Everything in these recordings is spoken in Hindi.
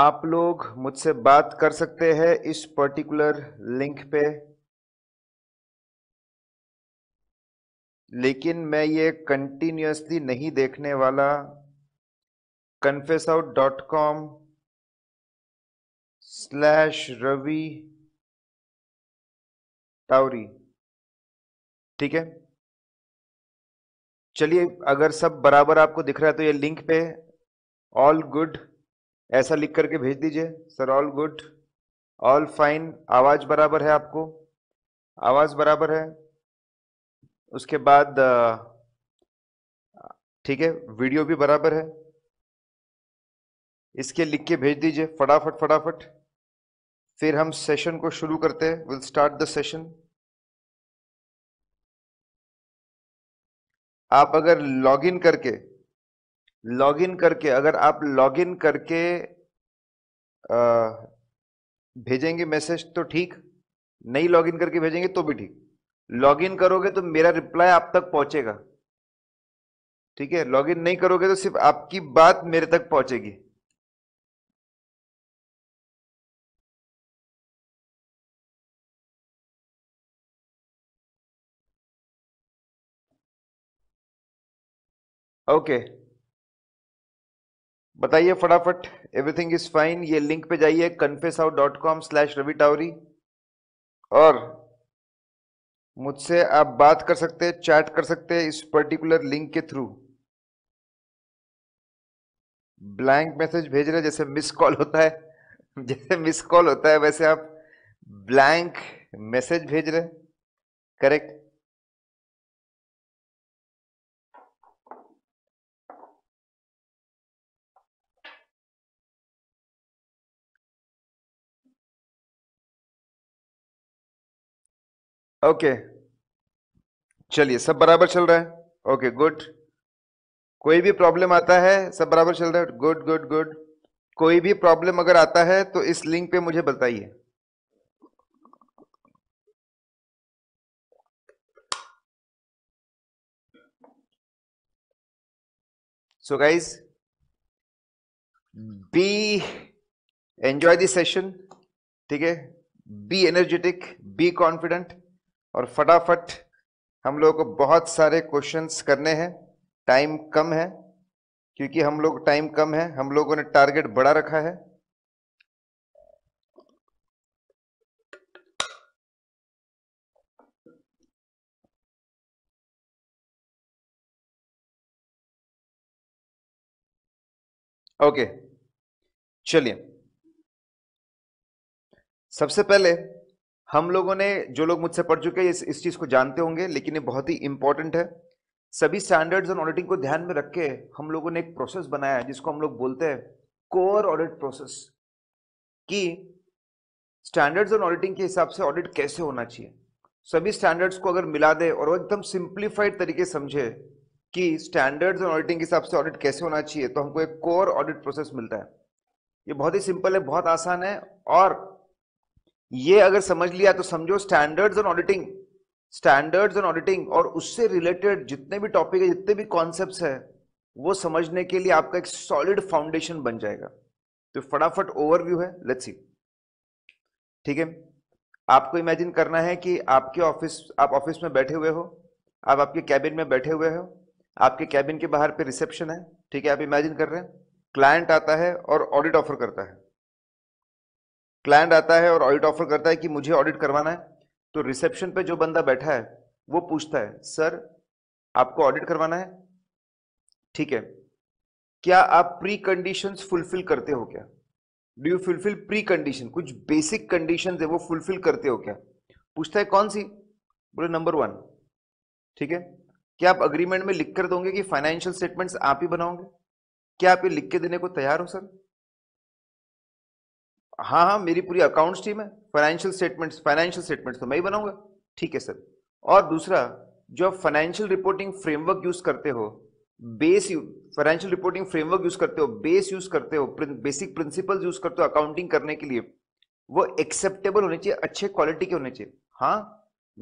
आप लोग मुझसे बात कर सकते हैं इस पर्टिकुलर लिंक पे लेकिन मैं ये कंटिन्यूसली नहीं देखने वाला confess out dot com slash Ravi Tawari ठीक है चलिए अगर सब बराबर आपको दिख रहा है तो ये लिंक पे ऑल गुड ऐसा लिख करके भेज दीजिए sir all good all fine आवाज़ बराबर है आपको आवाज़ बराबर है उसके बाद ठीक है वीडियो भी बराबर है इसके लिख के भेज दीजिए फटाफट फटाफट फिर हम सेशन को शुरू करते हैं विल स्टार्ट द सेशन आप अगर लॉगिन करके लॉगिन करके अगर आप लॉगिन करके आ, भेजेंगे मैसेज तो ठीक नहीं लॉगिन करके भेजेंगे तो भी ठीक लॉगिन करोगे तो मेरा रिप्लाई आप तक पहुंचेगा ठीक है लॉगिन नहीं करोगे तो सिर्फ आपकी बात मेरे तक पहुंचेगी ओके okay. बताइए फटाफट एवरीथिंग इज फाइन ये लिंक पे जाइए confess out dot com slash Ravi Tawari और मुझसे आप बात कर सकते हैं चैट कर सकते हैं इस पर्टिकुलर लिंक के थ्रू ब्लैंक मैसेज भेज रहे जैसे मिस कॉल होता है जैसे मिस कॉल होता है वैसे आप ब्लैंक मैसेज भेज रहे करेक्ट ओके चलिए सब बराबर चल रहा है ओके गुड कोई भी प्रॉब्लम आता है सब बराबर चल रहा है गुड गुड गुड कोई भी प्रॉब्लम अगर आता है तो इस लिंक पे मुझे बताइए so guys be enjoy the session ठीक है बी एनर्जेटिक बी कॉन्फिडेंट और फटाफट हम लोग को बहुत सारे क्वेश्चंस करने हैं टाइम कम है क्योंकि हम लोग टाइम कम है हम लोगों ने टारगेट बड़ा रखा है ओके चलिए सबसे पहले हम लोगों ने जो लोग मुझसे पढ़ चुके हैं इस, इस चीज़ को जानते होंगे लेकिन ये बहुत ही इंपॉर्टेंट है सभी स्टैंडर्ड्स और ऑडिटिंग को ध्यान में रख के हम लोगों ने एक प्रोसेस बनाया है जिसको हम लोग बोलते हैं कोर ऑडिट प्रोसेस कि स्टैंडर्ड्स और ऑडिटिंग के हिसाब से ऑडिट कैसे होना चाहिए सभी स्टैंडर्ड्स को अगर मिला दे और वो एकदम सिंप्लीफाइड तरीके समझे कि स्टैंडर्ड्स और ऑडिटिंग के हिसाब से ऑडिट कैसे होना चाहिए तो हमको एक कोर ऑडिट प्रोसेस मिलता है ये बहुत ही सिंपल है बहुत आसान है और ये अगर समझ लिया तो समझो standards on auditing standards on auditing और उससे रिलेटेड जितने भी टॉपिक है जितने भी कॉन्सेप्ट है वो समझने के लिए आपका एक सॉलिड फाउंडेशन बन जाएगा तो फटाफट ओवरव्यू है लेट्स सी ठीक है आपको इमेजिन करना है कि आपके ऑफिस आप ऑफिस में बैठे हुए हो आप आपके कैबिन में बैठे हुए हो आपके कैबिन के बाहर पे रिसेप्शन है ठीक है आप इमेजिन कर रहे हैं क्लाइंट आता है और ऑडिट ऑफर करता है क्लाइंट आता है और ऑडिट ऑफर करता है कि मुझे ऑडिट करवाना है तो रिसेप्शन पे जो बंदा बैठा है वो पूछता है सर आपको ऑडिट करवाना है ठीक है क्या आप प्री कंडीशन फुलफिल करते हो क्या do you fulfil precondition कुछ बेसिक कंडीशन है वो फुलफिल करते हो क्या पूछता है कौन सी बोले नंबर वन ठीक है क्या आप अग्रीमेंट में लिख कर दोगे कि फाइनेंशियल स्टेटमेंट्स आप ही बनाओगे क्या आप ये लिख के देने को तैयार हो सर हाँ हाँ मेरी पूरी अकाउंट्स टीम है फाइनेंशियल स्टेटमेंट्स फाइनेंशियल स्टेटमेंट्स तो मैं ही बनाऊंगा ठीक है सर और दूसरा जो आप फाइनेंशियल रिपोर्टिंग फ्रेमवर्क यूज करते हो base financial reporting framework use करते हो बेस यूज करते हो बेसिक प्रिंसिपल यूज करते हो अकाउंटिंग करने के लिए वो एक्सेप्टेबल होने चाहिए अच्छे क्वालिटी के होने चाहिए हाँ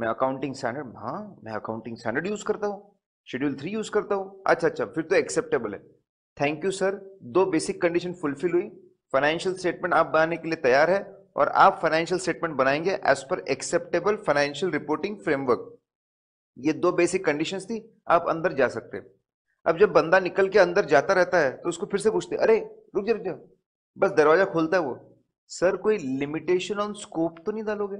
मैं अकाउंटिंग स्टैंडर्ड हाँ मैं अकाउंटिंग स्टैंडर्ड यूज करता हूँ शेड्यूल थ्री यूज करता हूँ अच्छा अच्छा फिर तो एक्सेप्टेबल है थैंक यू सर दो बेसिक कंडीशन फुलफिल हुई फाइनेंशियल स्टेटमेंट आप बनाने के लिए तैयार है और आप फाइनेंशियल स्टेटमेंट बनाएंगे एज पर एक्सेप्टेबल फाइनेंशियल रिपोर्टिंग फ्रेमवर्क ये दो बेसिक कंडीशंस थी आप अंदर जा सकते अब जब बंदा निकल के अंदर जाता रहता है तो उसको फिर से पूछते अरे रुक जा रुक जा बस दरवाजा खोलता है वो सर कोई लिमिटेशन ऑन स्कोप तो नहीं डालोगे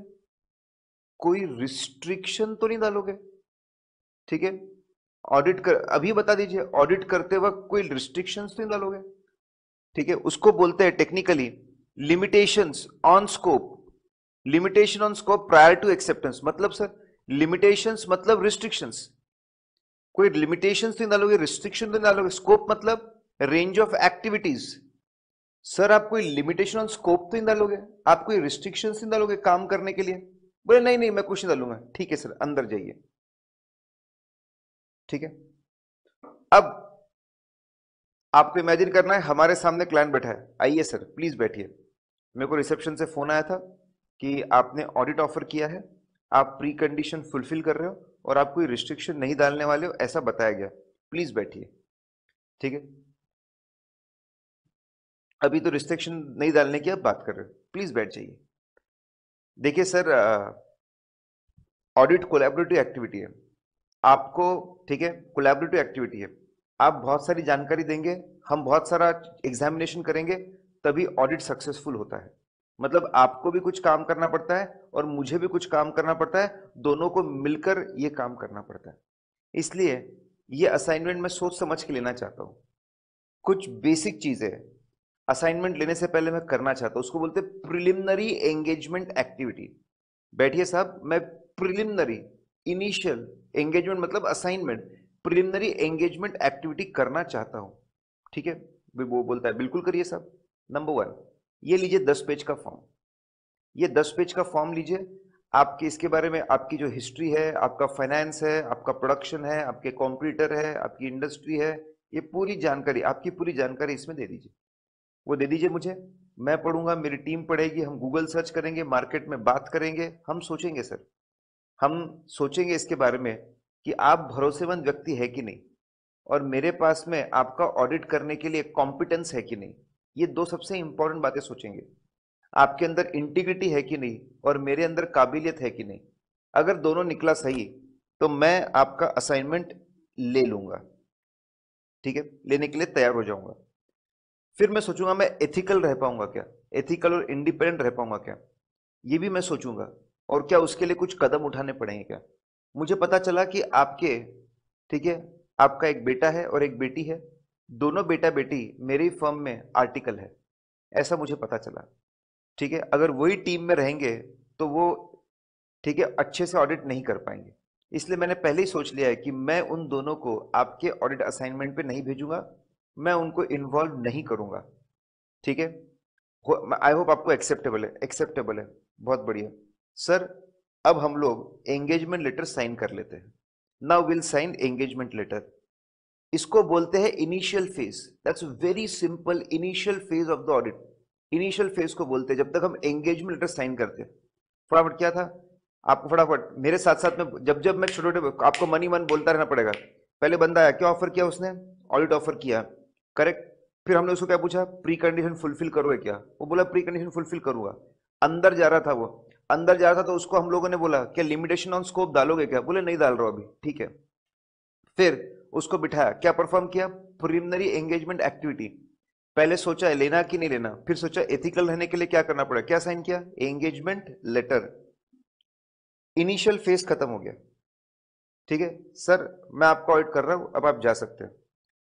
कोई रिस्ट्रिक्शन तो नहीं डालोगे ठीक है ऑडिट कर अभी बता दीजिए ऑडिट करते वक्त कोई रिस्ट्रिक्शंस तो नहीं डालोगे ठीक है उसको बोलते हैं technically limitations on scope limitation on scope prior to acceptance मतलब सर लिमिटेशंस मतलब रिस्ट्रिक्शंस कोई लिमिटेशंस तो डालोगे रिस्ट्रिक्शन तो डालोगे स्कोप मतलब रेंज ऑफ एक्टिविटीज सर आप कोई लिमिटेशन ऑन स्कोप तो नहीं डालोगे आप कोई रिस्ट्रिक्शन नहीं डालोगे काम करने के लिए बोले नहीं नहीं मैं कुछ नहीं डालूंगा ठीक है सर अंदर जाइए ठीक है अब आपको इमेजिन करना है हमारे सामने क्लाइंट बैठा है आइए सर प्लीज बैठिए मेरे को रिसेप्शन से फोन आया था कि आपने ऑडिट ऑफर किया है आप प्री कंडीशन फुलफिल कर रहे हो और आप कोई रिस्ट्रिक्शन नहीं डालने वाले हो ऐसा बताया गया प्लीज बैठिए ठीक है अभी तो रिस्ट्रिक्शन नहीं डालने की आप बात कर रहे हो प्लीज बैठ जाइए देखिए सर ऑडिट कोलैबोरेटिव एक्टिविटी है आपको ठीक है कोलैबोरेटिव एक्टिविटी है आप बहुत सारी जानकारी देंगे हम बहुत सारा एग्जामिनेशन करेंगे तभी ऑडिट सक्सेसफुल होता है मतलब आपको भी कुछ काम करना पड़ता है और मुझे भी कुछ काम करना पड़ता है दोनों को मिलकर ये काम करना पड़ता है इसलिए ये असाइनमेंट मैं सोच समझ के लेना चाहता हूँ कुछ बेसिक चीज़ें असाइनमेंट लेने से पहले मैं करना चाहता हूँ उसको बोलते प्रिलिमिनरी एंगेजमेंट एक्टिविटी बैठिए साहब मैं प्रिलिमिनरी इनिशियल एंगेजमेंट मतलब असाइनमेंट प्रिलिमिनरी एंगेजमेंट एक्टिविटी करना चाहता हूं ठीक है वो बोलता है बिल्कुल करिए साहब नंबर वन ये लीजिए दस पेज का फॉर्म ये दस पेज का फॉर्म लीजिए आपके इसके बारे में आपकी जो हिस्ट्री है आपका फाइनेंस है आपका प्रोडक्शन है आपके कॉम्प्यूटर है आपकी इंडस्ट्री है ये पूरी जानकारी आपकी पूरी जानकारी इसमें दे दीजिए वो दे दीजिए मुझे मैं पढ़ूंगा मेरी टीम पढ़ेगी हम गूगल सर्च करेंगे मार्केट में बात करेंगे हम सोचेंगे सर हम सोचेंगे इसके बारे में कि आप भरोसेमंद व्यक्ति है कि नहीं और मेरे पास में आपका ऑडिट करने के लिए कॉम्पिटेंस है कि नहीं ये दो सबसे इंपॉर्टेंट बातें सोचेंगे आपके अंदर इंटीग्रिटी है कि नहीं और मेरे अंदर काबिलियत है कि नहीं अगर दोनों निकला सही तो मैं आपका असाइनमेंट ले लूंगा ठीक है लेने के लिए तैयार हो जाऊंगा फिर मैं सोचूंगा मैं एथिकल रह पाऊंगा क्या एथिकल और इंडिपेंडेंट रह पाऊंगा क्या ये भी मैं सोचूंगा और क्या उसके लिए कुछ कदम उठाने पड़ेंगे क्या मुझे पता चला कि आपके ठीक है आपका एक बेटा है और एक बेटी है दोनों बेटा बेटी मेरी फर्म में आर्टिकल है ऐसा मुझे पता चला ठीक है अगर वही टीम में रहेंगे तो वो ठीक है अच्छे से ऑडिट नहीं कर पाएंगे इसलिए मैंने पहले ही सोच लिया है कि मैं उन दोनों को आपके ऑडिट असाइनमेंट पे नहीं भेजूंगा मैं उनको इन्वॉल्व नहीं करूंगा ठीक है आई होप आपको एक्सेप्टेबल है एक्सेप्टेबल है बहुत बढ़िया सर अब हम लोग एंगेजमेंट लेटर साइन कर लेते हैं now will sign engagement letter इसको बोलते हैं initial phase that's very simple initial phase of the audit initial phase को बोलते हैं जब तक हम एंगेजमेंट लेटर साइन करते हैं फटाफट क्या था आपको फटाफट मेरे साथ साथ में जब जब मैं छोटे छोटे आपको मनी मन बोलता रहना पड़ेगा पहले बंदा आया क्या ऑफर किया उसने ऑडिट ऑफर किया करेक्ट फिर हमने उसको क्या पूछा प्री कंडीशन फुलफिल करोगे क्या वो बोला प्री कंडीशन फुलफिल करूंगा अंदर जा रहा था वो अंदर जा रहा था तो उसको हम लोगों ने बोला क्या लिमिटेशन ऑन स्कोप डालोगे क्या बोले नहीं डाल रहा अभी ठीक है फिर उसको बिठाया क्या परफॉर्म किया प्रिलिमिनरी एंगेजमेंट एक्टिविटी पहले सोचा है लेना कि नहीं लेना फिर सोचा एथिकल रहने के लिए क्या करना पड़ा क्या साइन किया एंगेजमेंट लेटर इनिशियल फेज खत्म हो गया ठीक है सर मैं आपको ऑडिट कर रहा हूं अब आप जा सकते हैं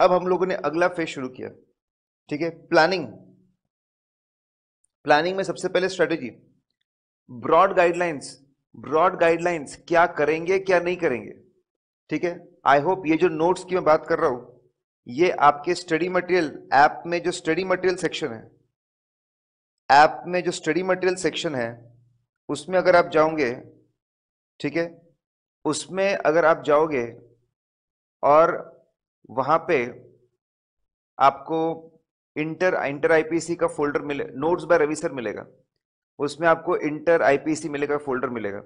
अब हम लोगों ने अगला फेज शुरू किया ठीक है प्लानिंग प्लानिंग में सबसे पहले strategy broad guidelines broad guidelines क्या करेंगे क्या नहीं करेंगे ठीक है आई होप ये जो नोट्स की मैं बात कर रहा हूं ये आपके स्टडी मटेरियल ऐप में जो स्टडी मटेरियल सेक्शन है ऐप में जो स्टडी मटेरियल सेक्शन है उसमें अगर आप जाओगे ठीक है उसमें अगर आप जाओगे और वहां पे आपको इंटर इंटर आईपीसी का फोल्डर मिले नोट्स बाय रवि सर मिलेगा उसमें आपको इंटर आईपीसी मिलेगा फोल्डर मिलेगा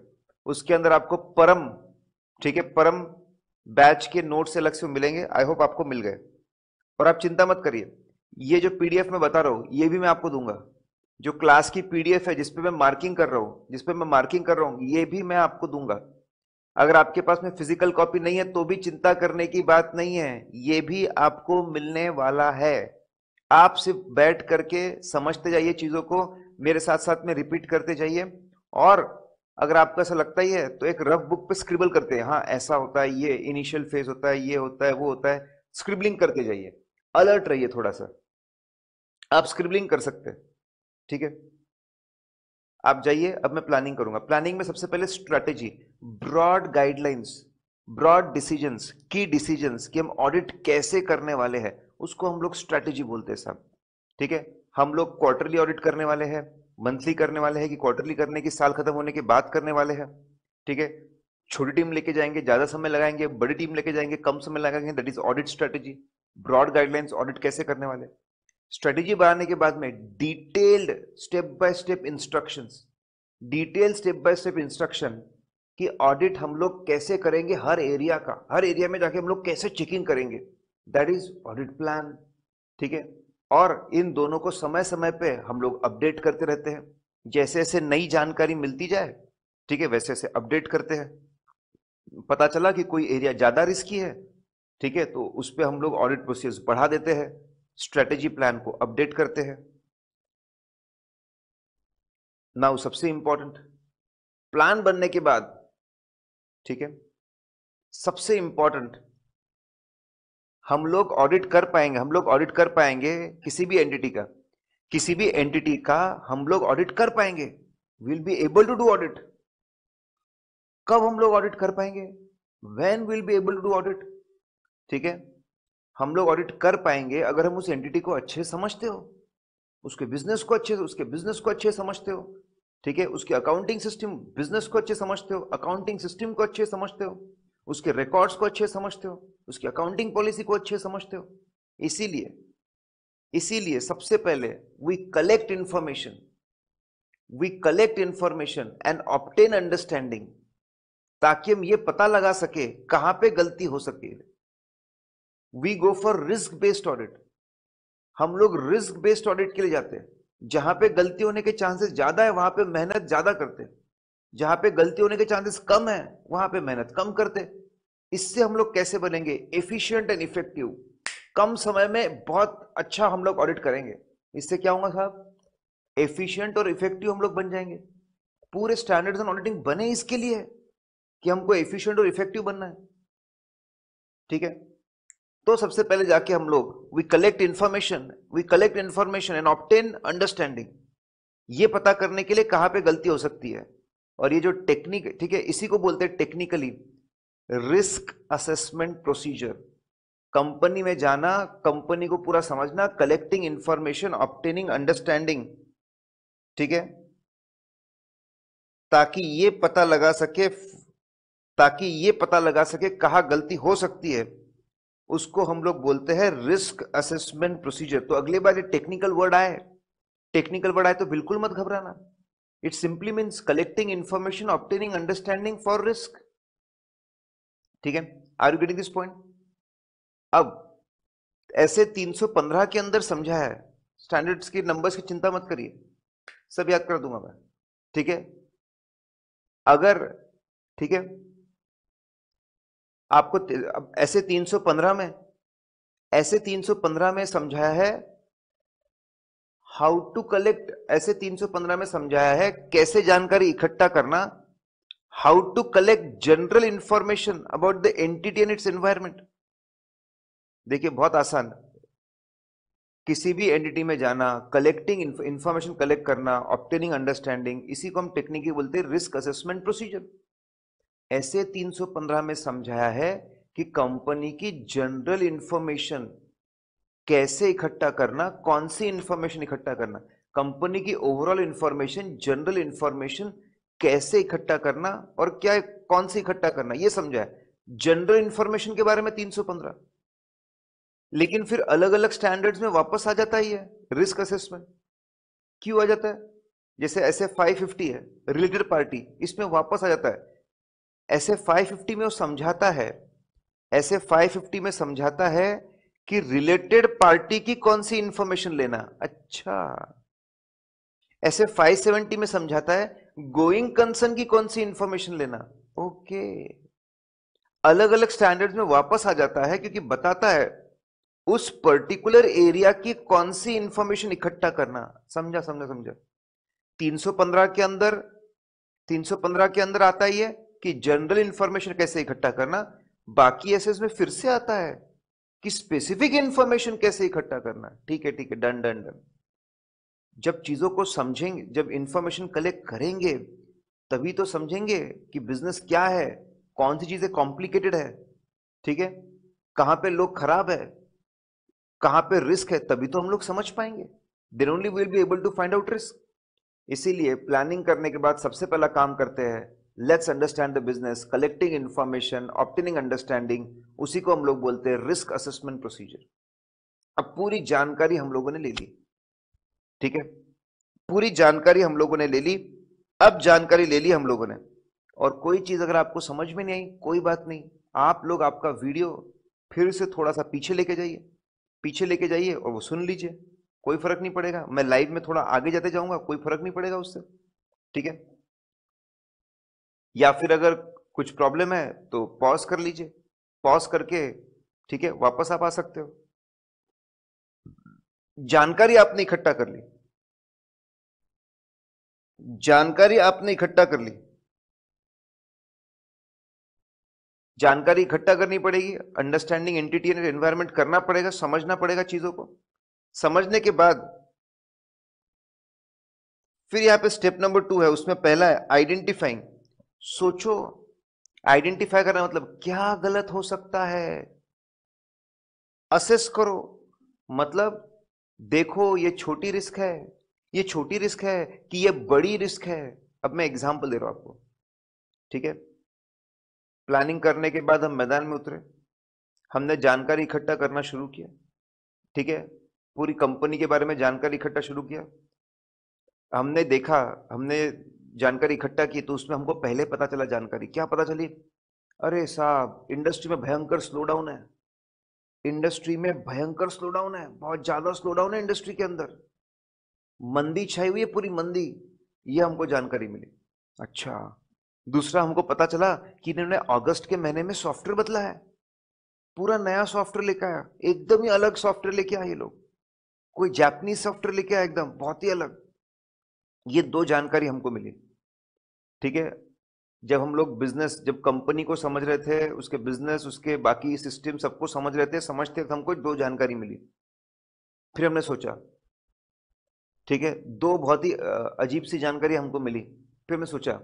उसके अंदर आपको परम ठीक है परम बैच के नोट्स अलग से मिलेंगे आई होप आपको मिल गए और आप चिंता मत करिए ये जो पीडीएफ में बता रहा हूँ ये भी मैं आपको दूंगा जो क्लास की पीडीएफ है जिसपे मैं मार्किंग कर रहा हूँ जिसपे मैं मार्किंग कर रहा हूँ ये भी मैं आपको दूंगा अगर आपके पास में फिजिकल कॉपी नहीं है तो भी चिंता करने की बात नहीं है ये भी आपको मिलने वाला है आप सिर्फ बैठ करके समझते जाइए चीजों को मेरे साथ साथ में रिपीट करते जाइए और अगर आपको ऐसा लगता ही है तो एक रफ बुक पे स्क्रिबल करते हैं हाँ ऐसा होता है ये इनिशियल फेज होता है ये होता है वो होता है स्क्रिबलिंग करते जाइए अलर्ट रहिए थोड़ा सा आप स्क्रिबलिंग कर सकते हैं ठीक है आप जाइए अब मैं प्लानिंग करूंगा प्लानिंग में सबसे पहले strategy broad guidelines broad decisions की डिसीजंस कि हम ऑडिट कैसे करने वाले हैं उसको हम लोग स्ट्रैटेजी बोलते हैं साहब ठीक है हम लोग क्वार्टरली ऑडिट करने वाले हैं मंथली करने वाले हैं कि क्वार्टरली करने की साल खत्म होने के बाद करने वाले हैं ठीक है छोटी टीम लेके जाएंगे ज्यादा समय लगाएंगे बड़ी टीम लेके जाएंगे कम समय लगाएंगे that is audit strategy broad guidelines audit कैसे करने वाले स्ट्रेटेजी बनाने के बाद में detailed step by step instruction detail step by step instruction कि ऑडिट हम लोग कैसे करेंगे हर एरिया का हर एरिया में जाके हम लोग कैसे चेकिंग करेंगे दैट इज ऑडिट प्लान ठीक है और इन दोनों को समय समय पे हम लोग अपडेट करते रहते हैं जैसे जैसे नई जानकारी मिलती जाए ठीक है वैसे वैसे अपडेट करते हैं पता चला कि कोई एरिया ज़्यादा रिस्की है ठीक है तो उस पर हम लोग ऑडिट प्रोसेस बढ़ा देते हैं स्ट्रेटेजी प्लान को अपडेट करते हैं नाउ सबसे इंपॉर्टेंट प्लान बनने के बाद ठीक है सबसे इंपॉर्टेंट हम लोग ऑडिट कर पाएंगे हम लोग ऑडिट कर पाएंगे किसी भी एंटिटी का किसी भी एंटिटी का हम लोग ऑडिट कर पाएंगे will be able to do audit कब हम लोग ऑडिट कर पाएंगे when will be able to do audit ठीक है हम लोग ऑडिट कर पाएंगे अगर हम उस एंटिटी को अच्छे समझते हो उसके बिजनेस को अच्छे उसके बिजनेस को अच्छे समझते हो ठीक है उसके अकाउंटिंग सिस्टम बिजनेस को अच्छे समझते हो अकाउंटिंग सिस्टम को अच्छे समझते हो उसके रिकॉर्ड्स को अच्छे समझते हो उसकी अकाउंटिंग पॉलिसी को अच्छे समझते हो इसीलिए इसीलिए सबसे पहले we collect information we collect information and obtain understanding ताकि हम ये पता लगा सके कहां पे गलती हो सके we go for risk based audit हम लोग रिस्क बेस्ड ऑडिट के लिए जाते हैं जहां पे गलती होने के चांसेस ज्यादा है वहां पे मेहनत ज्यादा करते जहां पे गलती होने के चांसेस कम है वहां पे मेहनत कम करते इससे हम लोग कैसे बनेंगे एफिशिएंट एंड इफेक्टिव कम समय में बहुत अच्छा हम लोग ऑडिट करेंगे इससे क्या होगा साहब एफिशिएंट और इफेक्टिव हम लोग बन जाएंगे पूरे स्टैंडर्ड्स एंड ऑडिटिंग बने इसके लिए कि हमको एफिशिएंट और इफेक्टिव बनना है ठीक है तो सबसे पहले जाके हम लोग we collect information we collect information and obtain understanding ये पता करने के लिए कहां पे गलती हो सकती है और ये जो टेक्निक ठीक है इसी को बोलते हैं technically risk assessment procedure company में जाना कंपनी को पूरा समझना कलेक्टिंग इंफॉर्मेशन ऑप्टेनिंग अंडरस्टैंडिंग ठीक है ताकि ये पता लगा सके ताकि ये पता लगा सके कहा गलती हो सकती है उसको हम लोग बोलते हैं रिस्क असेसमेंट प्रोसीजर तो अगले बार ये टेक्निकल वर्ड आए टेक्निकल वर्ड आए तो बिल्कुल मत घबराना it simply means collecting information obtaining understanding for risk ठीक है are you getting this point अब ऐसे 315 के अंदर समझा है स्टैंडर्ड्स के नंबर्स की चिंता मत करिए सब याद कर दूंगा मैं ठीक है अगर ठीक है आपको ऐसे 315 में ऐसे 315 में समझाया है हाउ टू कलेक्ट ऐसे 315 में समझाया है कैसे जानकारी इकट्ठा करना how to collect general information about the entity and its environment देखिए बहुत आसान किसी भी एंटिटी में जाना कलेक्टिंग इंफॉर्मेशन कलेक्ट करना ऑप्टेनिंग अंडरस्टैंडिंग इसी को हम टेक्निकली बोलते हैं रिस्क असेसमेंट प्रोसीजर ऐसे 315 में समझाया है कि कंपनी की जनरल इंफॉर्मेशन कैसे इकट्ठा करना कौन सी इंफॉर्मेशन इकट्ठा करना कंपनी की ओवरऑल इंफॉर्मेशन जनरल इंफॉर्मेशन कैसे इकट्ठा करना और क्या कौन से इकट्ठा करना ये समझा है जनरल इंफॉर्मेशन के बारे में 315 लेकिन फिर अलग अलग स्टैंडर्ड्स में वापस आ जाता ही है रिस्क असेसमेंट क्यों आ जाता है जैसे एस एफ फाइव फिफ्टी है रिलेटेड पार्टी इसमें वापस आ जाता है एस एफ फाइव फिफ्टी में वो समझाता है एस एफ फाइव फिफ्टी में समझाता है कि रिलेटेड पार्टी की कौन सी इंफॉर्मेशन लेना अच्छा एस एफ फाइव सेवेंटी में समझाता है गोइंग कंसर्न की कौन सी इंफॉर्मेशन लेना ओके okay. अलग अलग स्टैंडर्ड्स में वापस आ जाता है क्योंकि बताता है उस पर्टिकुलर एरिया की कौन सी इंफॉर्मेशन इकट्ठा करना समझा समझा समझा 315 के अंदर 315 के अंदर आता ही है कि जनरल इंफॉर्मेशन कैसे इकट्ठा करना बाकी ऐसे में फिर से आता है कि स्पेसिफिक इंफॉर्मेशन कैसे इकट्ठा करना ठीक है ठीक है डन डन डन जब चीज़ों को समझेंगे जब इंफॉर्मेशन कलेक्ट करेंगे तभी तो समझेंगे कि बिजनेस क्या है कौन सी चीज़ें कॉम्प्लिकेटेड है ठीक है कहां पे लोग खराब है कहां पे रिस्क है तभी तो हम लोग समझ पाएंगे then only will be able to find out risk इसीलिए प्लानिंग करने के बाद सबसे पहला काम करते हैं let's understand the business collecting information obtaining understanding उसी को हम लोग बोलते हैं रिस्क असेसमेंट प्रोसीजर अब पूरी जानकारी हम लोगों ने ले ली ठीक है पूरी जानकारी हम लोगों ने ले ली अब जानकारी ले ली हम लोगों ने और कोई चीज अगर आपको समझ में नहीं आई कोई बात नहीं आप लोग आपका वीडियो फिर से थोड़ा सा पीछे लेके जाइए पीछे लेके जाइए और वो सुन लीजिए कोई फर्क नहीं पड़ेगा मैं लाइव में थोड़ा आगे जाते जाऊंगा कोई फर्क नहीं पड़ेगा उससे ठीक है या फिर अगर कुछ प्रॉब्लम है तो पॉज कर लीजिए पॉज करके ठीक है वापस आप आ सकते हो जानकारी आपने इकट्ठा कर ली जानकारी आपने इकट्ठा कर ली जानकारी इकट्ठा करनी पड़ेगी अंडरस्टैंडिंग एंटिटी एंड एनवायरमेंट करना पड़ेगा समझना पड़ेगा चीजों को समझने के बाद फिर यहां पे स्टेप नंबर टू है उसमें पहला है आइडेंटिफाइंग सोचो आइडेंटिफाई करना मतलब क्या गलत हो सकता है असेस करो मतलब देखो ये छोटी रिस्क है ये छोटी रिस्क है कि ये बड़ी रिस्क है अब मैं एग्जाम्पल दे रहा हूं आपको ठीक है प्लानिंग करने के बाद हम मैदान में उतरे हमने जानकारी इकट्ठा करना शुरू किया ठीक है पूरी कंपनी के बारे में जानकारी इकट्ठा शुरू किया हमने देखा हमने जानकारी इकट्ठा की तो उसमें हमको पहले पता चला जानकारी क्या पता चली अरे साहब इंडस्ट्री में भयंकर स्लो डाउन है इंडस्ट्री में भयंकर स्लोडाउन है बहुत ज्यादा स्लोडाउन है इंडस्ट्री के अंदर मंदी छाई हुई है पूरी मंदी यह हमको जानकारी मिली अच्छा दूसरा हमको पता चला कि इन्होंने अगस्त के महीने में सॉफ्टवेयर बदला है पूरा नया सॉफ्टवेयर लेके आया एकदम ही अलग सॉफ्टवेयर लेके आए ये लोग कोई जापनीज सॉफ्टवेयर लेके आया एकदम बहुत ही अलग ये दो जानकारी हमको मिली ठीक है जब हम लोग बिजनेस जब कंपनी को समझ रहे थे उसके बिजनेस उसके बाकी सिस्टम सबको समझ रहे थे समझते थे हमको दो जानकारी मिली फिर हमने सोचा ठीक है दो बहुत ही अजीब सी जानकारी हमको मिली फिर हमने सोचा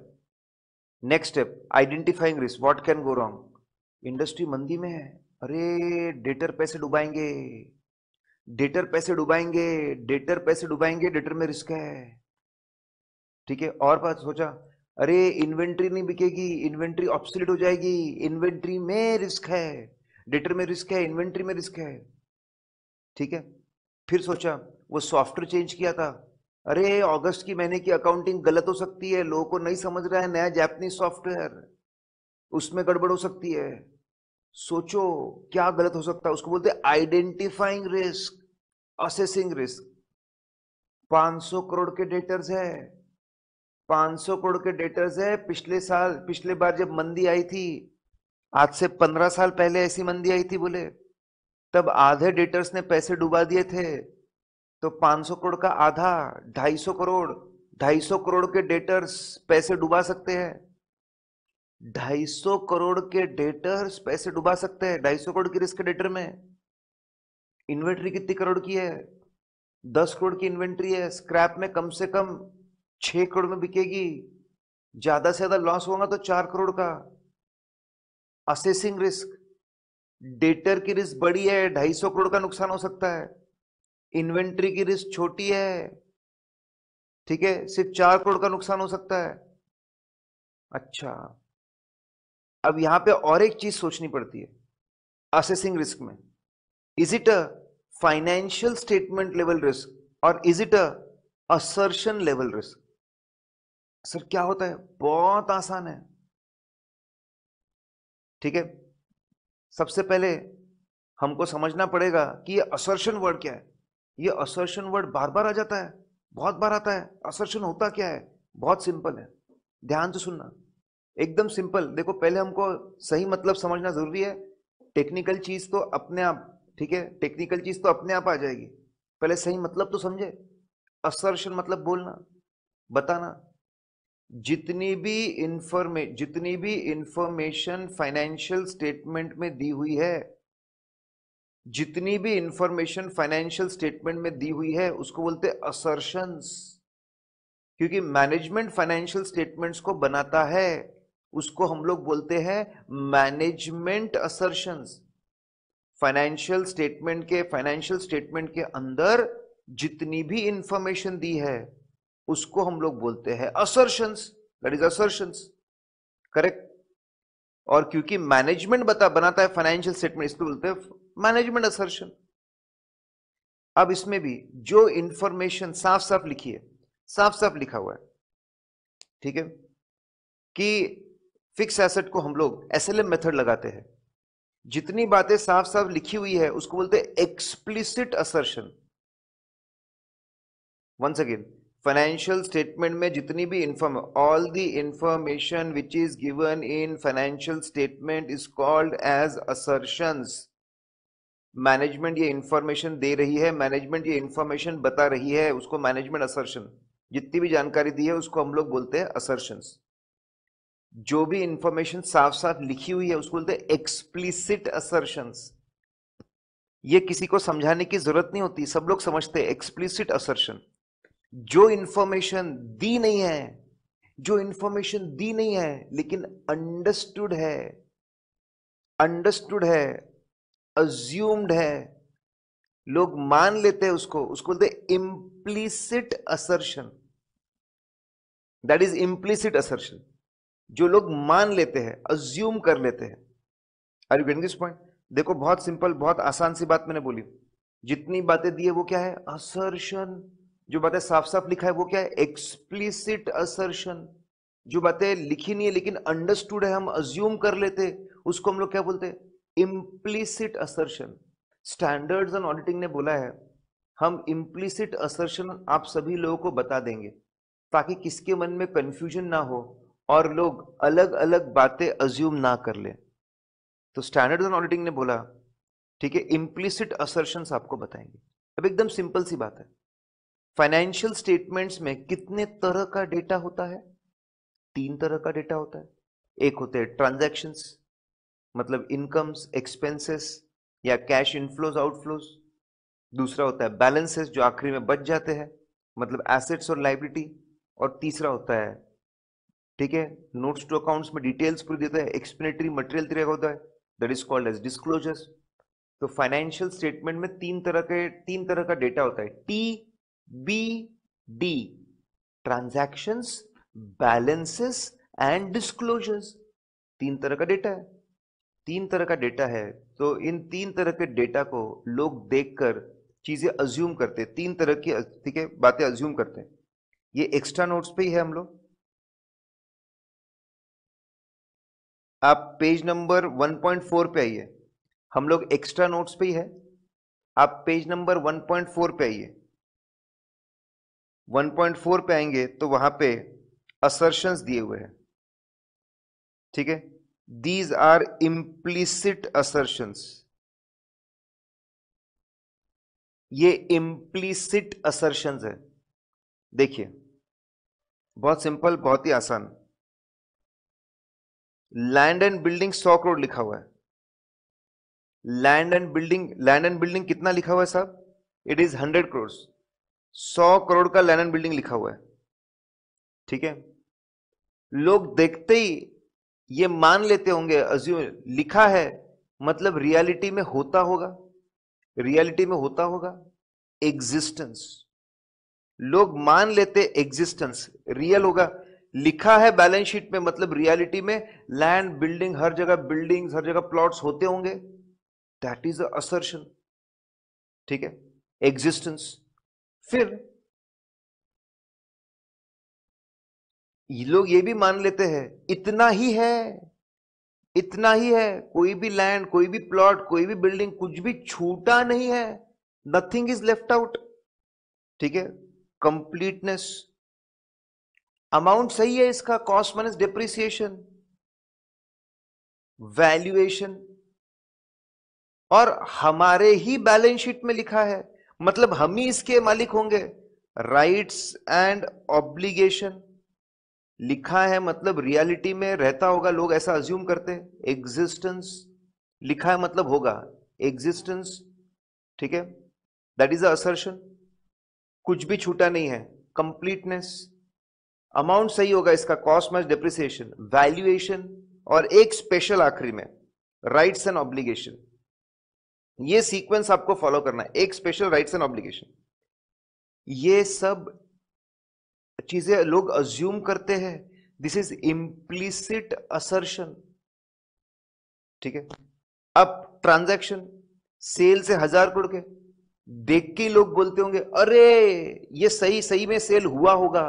next step identifying risk what can go wrong industry मंदी में है अरे डेटर पैसे डुबाएंगे डेटर पैसे डुबाएंगे डेटर पैसे डुबाएंगे डेटर में रिस्क है ठीक है और बात सोचा अरे इन्वेंट्री नहीं बिकेगी इन्वेंट्री ऑप्सिलेट हो जाएगी इन्वेंट्री में रिस्क है डेटर में रिस्क है इन्वेंट्री में रिस्क है ठीक है फिर सोचा वो सॉफ्टवेयर चेंज किया था अरे अगस्त की महीने की अकाउंटिंग गलत हो सकती है लोगों को नहीं समझ रहा है नया जैपनीज सॉफ्टवेयर उसमें गड़बड़ हो सकती है सोचो क्या गलत हो सकता है उसको बोलते identifying risk assessing risk 500 crore के डेटर्स है 500 करोड़ के डेटर्स है पिछले साल पिछले बार जब मंदी आई थी आज से 15 साल पहले ऐसी मंदी आई थी बोले तब आधे डेटर्स ने पैसे डुबा दिए थे तो 500 करोड़ का आधा 250 करोड़ 250 करोड़ के डेटर्स पैसे डुबा सकते हैं 250 करोड़ के डेटर्स पैसे डुबा सकते हैं 250 करोड़ की रिस्क डेटर में इन्वेंट्री कितनी करोड़ की है दस करोड़ की इन्वेंट्री है स्क्रैप में कम से कम छह करोड़ में बिकेगी ज्यादा से ज्यादा लॉस होगा तो चार करोड़ का असेसिंग रिस्क डेटर की रिस्क बड़ी है ढाई सौ करोड़ का नुकसान हो सकता है इन्वेंट्री की रिस्क छोटी है ठीक है सिर्फ चार करोड़ का नुकसान हो सकता है अच्छा अब यहां पे और एक चीज सोचनी पड़ती है असेसिंग रिस्क में is it a financial statement level risk और is it a assertion level risk sir क्या होता है बहुत आसान है ठीक है सबसे पहले हमको समझना पड़ेगा कि ये असर्शन वर्ड क्या है ये असर्शन वर्ड बार बार आ जाता है बहुत बार आता है असर्शन होता क्या है बहुत सिंपल है ध्यान से सुनना एकदम सिंपल देखो पहले हमको सही मतलब समझना जरूरी है टेक्निकल चीज तो अपने आप ठीक है टेक्निकल चीज तो अपने आप आ जाएगी पहले सही मतलब तो समझे असर्शन मतलब बोलना बताना जितनी भी इंफॉर्मे जितनी भी इंफॉर्मेशन फाइनेंशियल स्टेटमेंट में दी हुई है जितनी भी इंफॉर्मेशन फाइनेंशियल स्टेटमेंट में दी हुई है उसको बोलते असर्शंस क्योंकि मैनेजमेंट फाइनेंशियल स्टेटमेंट्स को बनाता है उसको हम लोग बोलते हैं मैनेजमेंट असर्शंस फाइनेंशियल स्टेटमेंट के फाइनेंशियल स्टेटमेंट के अंदर जितनी भी इंफॉर्मेशन दी है उसको हम लोग बोलते हैं assertions that is assertions correct और क्योंकि मैनेजमेंट बता बनाता है फाइनेंशियल स्टेटमेंट इसको बोलते हैं मैनेजमेंट असर्शन अब इसमें भी जो इंफॉर्मेशन साफ साफ लिखी है साफ साफ लिखा हुआ है ठीक है कि फिक्स एसेट को हम लोग एस एल एम मेथड लगाते हैं जितनी बातें साफ साफ लिखी हुई है उसको बोलते हैं explicit assertion once again financial statement में जितनी भी inform all the information which is given in financial statement is called as assertions management ये इंफॉर्मेशन दे रही है मैनेजमेंट ये इंफॉर्मेशन बता रही है उसको मैनेजमेंट असर्शन जितनी भी जानकारी दी है उसको हम लोग बोलते हैं असर्शंस जो भी इंफॉर्मेशन साफ साफ लिखी हुई है उसको बोलते हैं एक्सप्लिसिट असर्शंस ये किसी को समझाने की जरूरत नहीं होती सब लोग समझते हैं एक्सप्लिसिट असर्शन जो इंफॉर्मेशन दी नहीं है जो इंफॉर्मेशन दी नहीं है लेकिन अंडरस्टूड है अंडरस्टूड है अज्यूम्ड है लोग मान लेते हैं उसको उसको बोलते implicit assertion that is implicit assertion जो लोग मान लेते हैं अज्यूम कर लेते हैं are you getting this point देखो बहुत सिंपल बहुत आसान सी बात मैंने बोली जितनी बातें दी है वो क्या है असर्शन जो बातें साफ साफ लिखा है वो क्या है एक्सप्लिसिट असर्शन जो बातें लिखी नहीं है लेकिन अंडरस्टूड है हम अज्यूम कर लेते उसको हम लोग क्या बोलते हैं implicit assertion standards and auditing ने बोला है हम इम्प्लिसिट असर्शन आप सभी लोगों को बता देंगे ताकि किसके मन में कंफ्यूजन ना हो और लोग अलग अलग बातें अज्यूम ना कर ले तो स्टैंडर्ड एंड ऑडिटिंग ने बोला ठीक है इम्प्लिसिट असर्शन आपको बताएंगे अब एकदम सिंपल सी बात है फाइनेंशियल स्टेटमेंट्स में कितने तरह का डेटा होता है तीन तरह का डेटा होता है एक होते हैं ट्रांजेक्शन मतलब इनकम्स एक्सपेंसेस या कैश इनफ्लोज आउटफ्लोज दूसरा होता है बैलेंसेस जो आखिरी में बच जाते हैं मतलब एसेट्स और लाइबिलिटी और तीसरा होता है ठीक है नोट्स टू अकाउंट्स में डिटेल्स पूरी देता है एक्सप्लेनेटरी मटेरियल तरह होता है that is called as disclosures तो फाइनेंशियल स्टेटमेंट में तीन तरह के तीन तरह का डेटा होता है T B D transaction balances and disclosures तीन तरह का डेटा है तीन तरह का डेटा है तो इन तीन तरह के डेटा को लोग देखकर चीजें अज्यूम करते तीन तरह की ठीक है बातें अज्यूम करते हैं ये एक्स्ट्रा नोट्स पे ही है हम लोग आप पेज नंबर 1.4 पे आइए हम लोग एक्स्ट्रा नोट्स पे ही है आप पेज नंबर 1.4 पे आइए 1.4 पे आएंगे तो वहां पे असर्शंस दिए हुए हैं ठीक है दीज आर इम्प्लिसिट असर्शंस ये इम्प्लिसिट असर्शंस है देखिए बहुत सिंपल बहुत ही आसान लैंड एंड बिल्डिंग सौ करोड़ लिखा हुआ है land and building land and building कितना लिखा हुआ है साहब इट इज हंड्रेड करोड़ सौ करोड़ का लेनन बिल्डिंग लिखा हुआ है ठीक है लोग देखते ही ये मान लेते होंगे अज्यूम लिखा है मतलब रियलिटी में होता होगा रियलिटी में होता होगा एग्जिस्टेंस लोग मान लेते एग्जिस्टेंस रियल होगा लिखा है बैलेंस शीट में मतलब रियलिटी में लैंड बिल्डिंग हर जगह बिल्डिंग हर जगह प्लॉट्स होते होंगे दैट इज असर्शन ठीक है एग्जिस्टेंस फिर ये लोग ये भी मान लेते हैं इतना ही है इतना ही है कोई भी लैंड कोई भी प्लॉट कोई भी बिल्डिंग कुछ भी छूटा नहीं है नथिंग इज लेफ्ट आउट ठीक है कंप्लीटनेस अमाउंट सही है इसका कॉस्ट माइनस डिप्रिसिएशन वैल्यूएशन और हमारे ही बैलेंस शीट में लिखा है मतलब हम ही इसके मालिक होंगे राइट्स एंड ऑब्लिगेशन लिखा है मतलब रियलिटी में रहता होगा लोग ऐसा अज्यूम करते एग्जिस्टेंस लिखा है मतलब होगा एग्जिस्टेंस ठीक है दैट इज असर्शन कुछ भी छूटा नहीं है कंप्लीटनेस अमाउंट सही होगा इसका कॉस्ट मैच डिप्रिसिएशन वैल्यूएशन और एक स्पेशल आखिरी में राइट्स एंड ऑब्लिगेशन ये सीक्वेंस आपको फॉलो करना है एक स्पेशल राइट्स एंड ऑब्लिगेशन ये सब चीजें लोग अज्यूम करते हैं दिस इज इम्प्लिसिट असर्शन ठीक है अब ट्रांजैक्शन सेल से हजार करोड़ के देख के लोग बोलते होंगे अरे ये सही सही में सेल हुआ होगा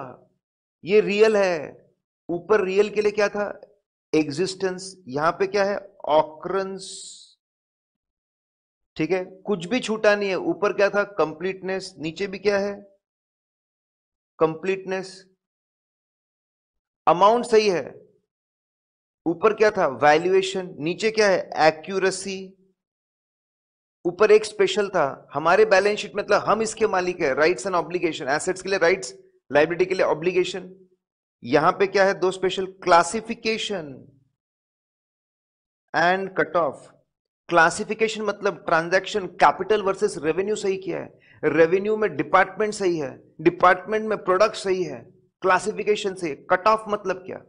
ये रियल है ऊपर रियल के लिए क्या था एग्जिस्टेंस यहां पे क्या है ऑक्रंस ठीक है कुछ भी छूटा नहीं है ऊपर क्या था कंप्लीटनेस नीचे भी क्या है कंप्लीटनेस अमाउंट सही है ऊपर क्या था वैल्यूएशन नीचे क्या है एक्यूरेसी ऊपर एक स्पेशल था हमारे बैलेंस शीट मतलब हम इसके मालिक है राइट्स एंड ऑब्लिगेशन एसेट्स के लिए राइट्स लाइब्रेटी के लिए ऑब्लिगेशन यहां पे क्या है दो special classification and cut off classification मतलब ट्रांजैक्शन कैपिटल वर्सेस रेवेन्यू सही किया है रेवेन्यू में डिपार्टमेंट सही है डिपार्टमेंट में प्रोडक्ट सही है क्लासिफिकेशन से कट ऑफ मतलब क्या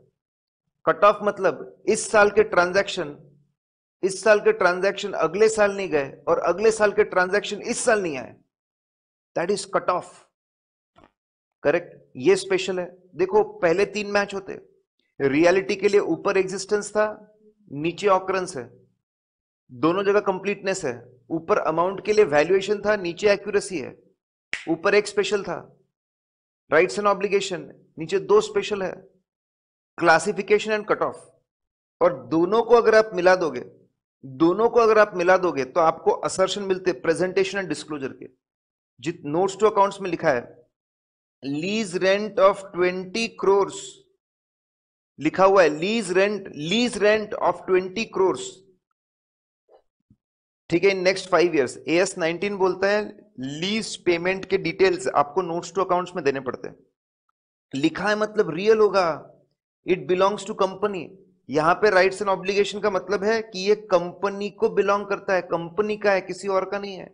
कट ऑफ मतलब इस साल के ट्रांजैक्शन इस साल के ट्रांजैक्शन अगले साल नहीं गए और अगले साल के ट्रांजैक्शन इस साल नहीं आए that is cut off correct ये स्पेशल है देखो पहले तीन मैच होते रियलिटी के लिए ऊपर एग्जिस्टेंस था नीचे ऑकरेंस है दोनों जगह कंप्लीटनेस है ऊपर अमाउंट के लिए वैल्यूएशन था नीचे एक्यूरेसी है ऊपर एक स्पेशल था राइट्स एंड ऑब्लिगेशन नीचे दो स्पेशल है क्लासिफिकेशन एंड कट ऑफ और दोनों को अगर आप मिला दोगे दोनों को अगर आप मिला दोगे तो आपको असर्शन मिलते प्रेजेंटेशन एंड डिस्क्लोजर के जित नोट्स टू अकाउंट्स में लिखा है lease rent of twenty crores लिखा हुआ है lease rent lease rent of twenty crores ठीक है in next five years A S nineteen बोलता है लीज पेमेंट के डिटेल्स आपको नोट्स टू अकाउंट्स में देने पड़ते हैं लिखा है मतलब रियल होगा इट बिलोंग्स टू कंपनी यहां पे राइट्स एंड ऑब्लिगेशन का मतलब है कि ये कंपनी को बिलोंग करता है कंपनी का है किसी और का नहीं है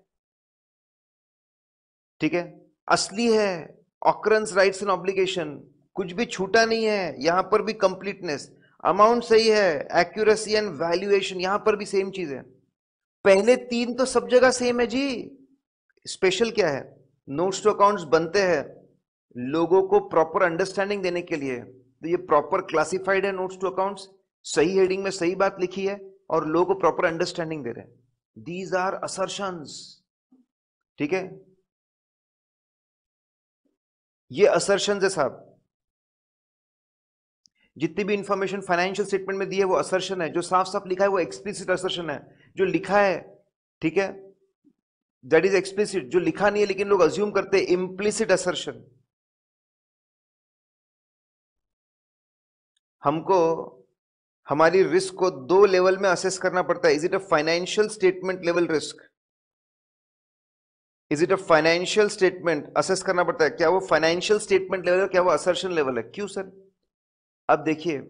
ठीक है असली है ऑक्रेंस राइट्स एंड ऑब्लिगेशन कुछ भी छूटा नहीं है यहां पर भी कंप्लीटनेस अमाउंट सही है एक्यूरेसी एंड वैल्यूएशन यहां पर भी सेम चीज है पहले तीन तो सब जगह सेम है जी स्पेशल क्या है नोट्स टू अकाउंट्स बनते हैं लोगों को प्रॉपर अंडरस्टैंडिंग देने के लिए तो ये प्रॉपर क्लासिफाइड है नोट्स टू अकाउंट्स सही हेडिंग में सही बात लिखी है और लोगों को प्रॉपर अंडरस्टैंडिंग दे रहे हैं दीज आर असरशन ठीक है ये असरशन है साहब जितनी भी इंफॉर्मेशन फाइनेंशियल स्टेटमेंट में दी है वो असर्शन है जो साफ साफ लिखा है वो एक्सप्लिसिट असर्शन है जो लिखा है ठीक है दैट इज एक्सप्लिसिट जो लिखा नहीं है लेकिन लोग अज्यूम करते हैं इम्प्लिसिट असर्शन हमको हमारी रिस्क को दो लेवल में असेस करना पड़ता है is it a financial statement level risk is it a financial statement assess करना पड़ता है क्या वो फाइनेंशियल स्टेटमेंट लेवल है क्या वो असर्शन लेवल है क्यों सर अब देखिए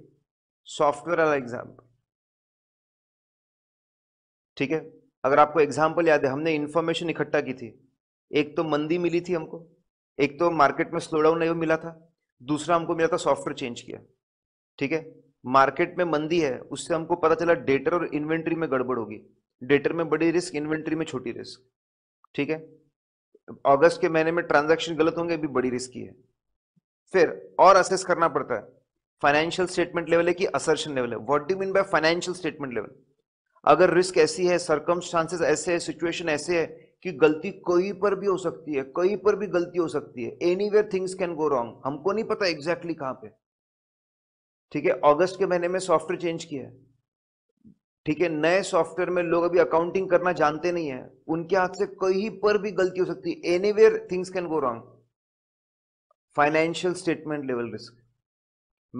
सॉफ्टवेयर वाला एग्जाम्पल ठीक है अगर आपको एग्जाम्पल याद है हमने इन्फॉर्मेशन इकट्ठा की थी एक तो मंदी मिली थी हमको एक तो मार्केट में स्लो डाउन नहीं मिला था दूसरा हमको मिला था सॉफ्टवेयर चेंज किया ठीक है मार्केट में मंदी है उससे हमको पता चला डेटर और इन्वेंट्री में गड़बड़ होगी डेटर में बड़ी रिस्क इन्वेंट्री में छोटी रिस्क ठीक है अगस्त के महीने में ट्रांजैक्शन गलत होंगे भी बड़ी रिस्की है फिर और असेस करना पड़ता है फाइनेंशियल स्टेटमेंट लेवल है कि असर्शन लेवल है what do mean by financial statement level अगर रिस्क ऐसी है सरकमस्टांसेस ऐसे है सिचुएशन ऐसे है कि गलती कहीं पर भी हो सकती है कहीं पर भी गलती हो सकती है anywhere things can go wrong हमको नहीं पता एग्जैक्टली exactly पर पे ठीक है अगस्त के महीने में सॉफ्टवेयर चेंज किया है ठीक है नए सॉफ्टवेयर में लोग अभी अकाउंटिंग करना जानते नहीं है उनके हाथ से कहीं पर भी गलती हो सकती है anywhere things can go wrong financial statement level risk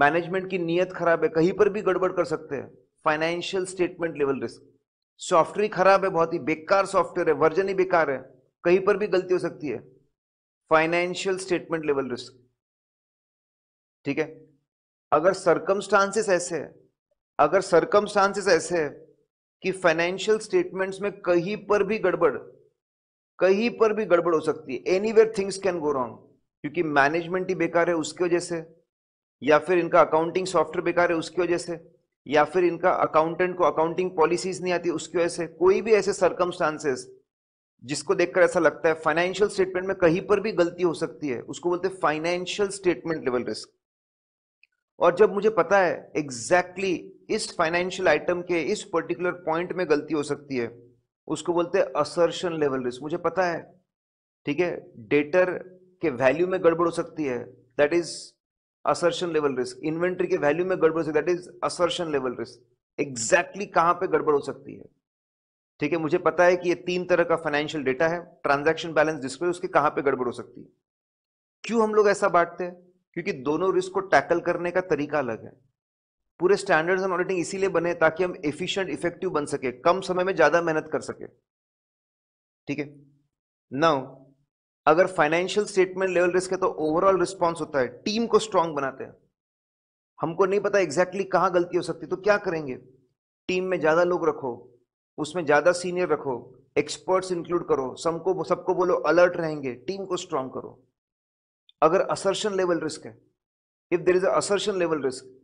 management की नीयत खराब है कहीं पर भी गड़बड़ कर सकते हैं financial statement level risk software खराब है बहुत ही बेकार सॉफ्टवेयर है वर्जन ही बेकार है कहीं पर भी गलती हो सकती है फाइनेंशियल स्टेटमेंट लेवल रिस्क ठीक है अगर सरकमस्टांसेस ऐसे है अगर सरकमस्टांसेस ऐसे है कि फाइनेंशियल स्टेटमेंट्स में कहीं पर भी गड़बड़ कहीं पर भी गड़बड़ हो सकती है any things can go wrong क्योंकि मैनेजमेंट ही बेकार है उसकी वजह से या फिर इनका अकाउंटिंग सॉफ्टवेयर बेकार है उसकी वजह से या फिर इनका अकाउंटेंट को अकाउंटिंग पॉलिसीज नहीं आती उसकी वजह से कोई भी ऐसे सर्कमस्टांसेस जिसको देखकर ऐसा लगता है फाइनेंशियल स्टेटमेंट में कहीं पर भी गलती हो सकती है उसको बोलते हैं फाइनेंशियल स्टेटमेंट लेवल रिस्क और जब मुझे पता है एग्जैक्टली exactly इस फाइनेंशियल आइटम के इस पर्टिकुलर पॉइंट में गलती हो सकती है उसको बोलते हैं असर्शन लेवल रिस्क मुझे पता है ठीक है डेटर के वैल्यू में गड़बड़ हो सकती है that is assertion level risk inventory के वैल्यू में गड़बड़ that is assertion level risk exactly कहां पे गड़बड़ हो सकती है ठीक है मुझे पता है कि ये तीन तरह का फाइनेंशियल डेटा है ट्रांजैक्शन बैलेंस डिस्प्ले उसके कहां पे गड़बड़ हो सकती है क्यों हम लोग ऐसा बांटते हैं क्योंकि दोनों रिस्क को टैकल करने का तरीका अलग है पूरे स्टैंडर्ड्स एंड ऑडिटिंग इसीलिए बने ताकि हम एफिशिएंट इफेक्टिव बन सके कम समय में ज्यादा मेहनत कर सके ठीक है नाउ अगर फाइनेंशियल स्टेटमेंट लेवल रिस्क है तो ओवरऑल रिस्पॉन्स होता है टीम को स्ट्रांग बनाते हैं हमको नहीं पता एग्जैक्टली exactly कहाँ गलती हो सकती तो क्या करेंगे टीम में ज़्यादा लोग रखो उसमें ज़्यादा सीनियर रखो एक्सपर्ट्स इंक्लूड करो सबको सबको बोलो अलर्ट रहेंगे टीम को स्ट्रांग करो अगर असर्शन लेवल रिस्क है if there is assertion level risk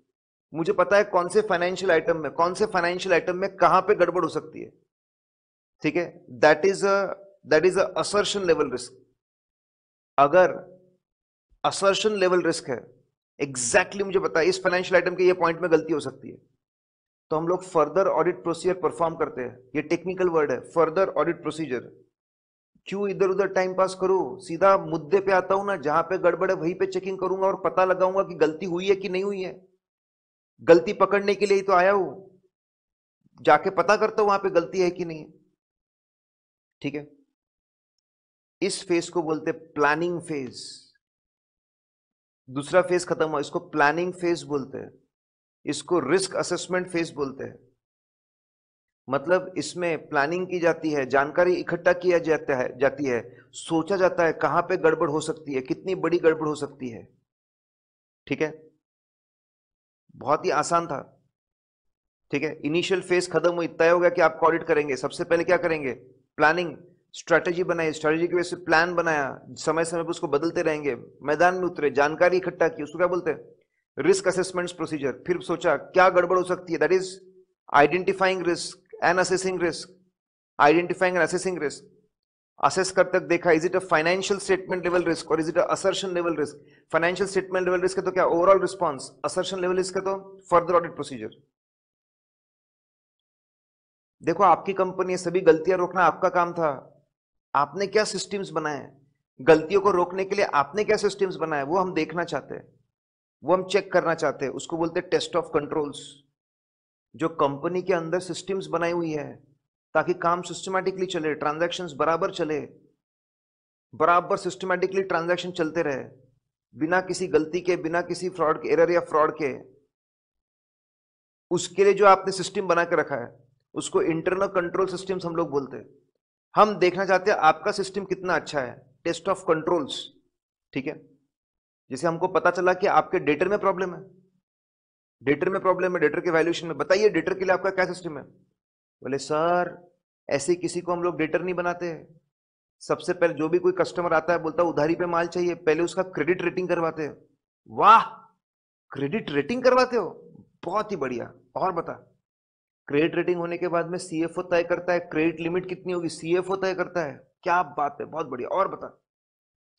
मुझे पता है कौन से फाइनेंशियल आइटम में कौन से फाइनेंशियल आइटम में कहां पे गड़बड़ हो सकती है ठीक है that is that is assertion level risk अगर असर्शन लेवल रिस्क है एग्जैक्टली exactly मुझे पता है इस फाइनेंशियल आइटम के ये पॉइंट में गलती हो सकती है तो हम लोग फर्दर ऑडिट प्रोसीजर परफॉर्म करते हैं ये टेक्निकल वर्ड है फर्दर ऑडिट प्रोसीजर क्यों इधर उधर टाइम पास करो सीधा मुद्दे पे आता हूं ना जहां पे गड़बड़ है वहीं पे चेकिंग करूंगा और पता लगाऊंगा कि गलती हुई है कि नहीं हुई है गलती पकड़ने के लिए ही तो आया हूं जाके पता करता हूं वहां पे गलती है कि नहीं है ठीक है इस फेज को बोलते प्लानिंग फेज दूसरा फेज खत्म हुआ इसको प्लानिंग फेज बोलते हैं इसको रिस्क असेसमेंट फेज बोलते हैं मतलब इसमें प्लानिंग की जाती है जानकारी इकट्ठा किया जाता है जाती है सोचा जाता है कहां पे गड़बड़ हो सकती है कितनी बड़ी गड़बड़ हो सकती है ठीक है बहुत ही आसान था ठीक है इनिशियल फेज खत्म हुई तय हो गया कि आप ऑडिट करेंगे सबसे पहले क्या करेंगे प्लानिंग स्ट्रैटेजी बनाई स्ट्रैटेजी की वजह से प्लान बनाया समय समय पर उसको बदलते रहेंगे मैदान में उतरे जानकारी इकट्ठा की उसको क्या बोलते हैं रिस्क असेसमेंट प्रोसीजर फिर सोचा क्या गड़बड़ हो सकती है that is identifying risk and assessing risk identifying and assessing risk assess कर तक देखा is it a financial statement level risk और is it assertion level risk financial statement level risk है तो क्या overall response assertion level risk है तो फर्दर ऑडिट प्रोसीजर देखो आपकी कंपनी सभी गलतियां रोकना आपका काम था आपने क्या सिस्टम्स बनाए गलतियों को रोकने के लिए आपने क्या सिस्टम्स बनाए वो हम देखना चाहते हैं वो हम चेक करना चाहते हैं उसको बोलते हैं टेस्ट ऑफ कंट्रोल्स जो कंपनी के अंदर सिस्टम्स बनाई हुई है ताकि काम सिस्टमेटिकली चले ट्रांजैक्शंस बराबर चले बराबर सिस्टमेटिकली ट्रांजैक्शन चलते रहे बिना किसी गलती के बिना किसी फ्रॉड के एरर या फ्रॉड के उसके लिए जो आपने सिस्टम बना के रखा है उसको इंटरनल कंट्रोल सिस्टम्स हम लोग बोलते हैं हम देखना चाहते हैं आपका सिस्टम कितना अच्छा है टेस्ट ऑफ कंट्रोल्स ठीक है जैसे हमको पता चला कि आपके डेटर में प्रॉब्लम है डेटर में प्रॉब्लम है डेटर के वैल्यूशन में बताइए डेटर के लिए आपका क्या सिस्टम है बोले सर ऐसे किसी को हम लोग डेटर नहीं बनाते हैं सबसे पहले जो भी कोई कस्टमर आता है बोलता है उधारी पे माल चाहिए पहले उसका क्रेडिट रेटिंग करवाते हैं वाह क्रेडिट रेटिंग करवाते हो बहुत ही बढ़िया और बता क्रेडिट रेटिंग होने के बाद में सीएफओ तय करता है क्रेडिट लिमिट कितनी होगी सीएफओ तय करता है क्या बात है बहुत बढ़िया और बता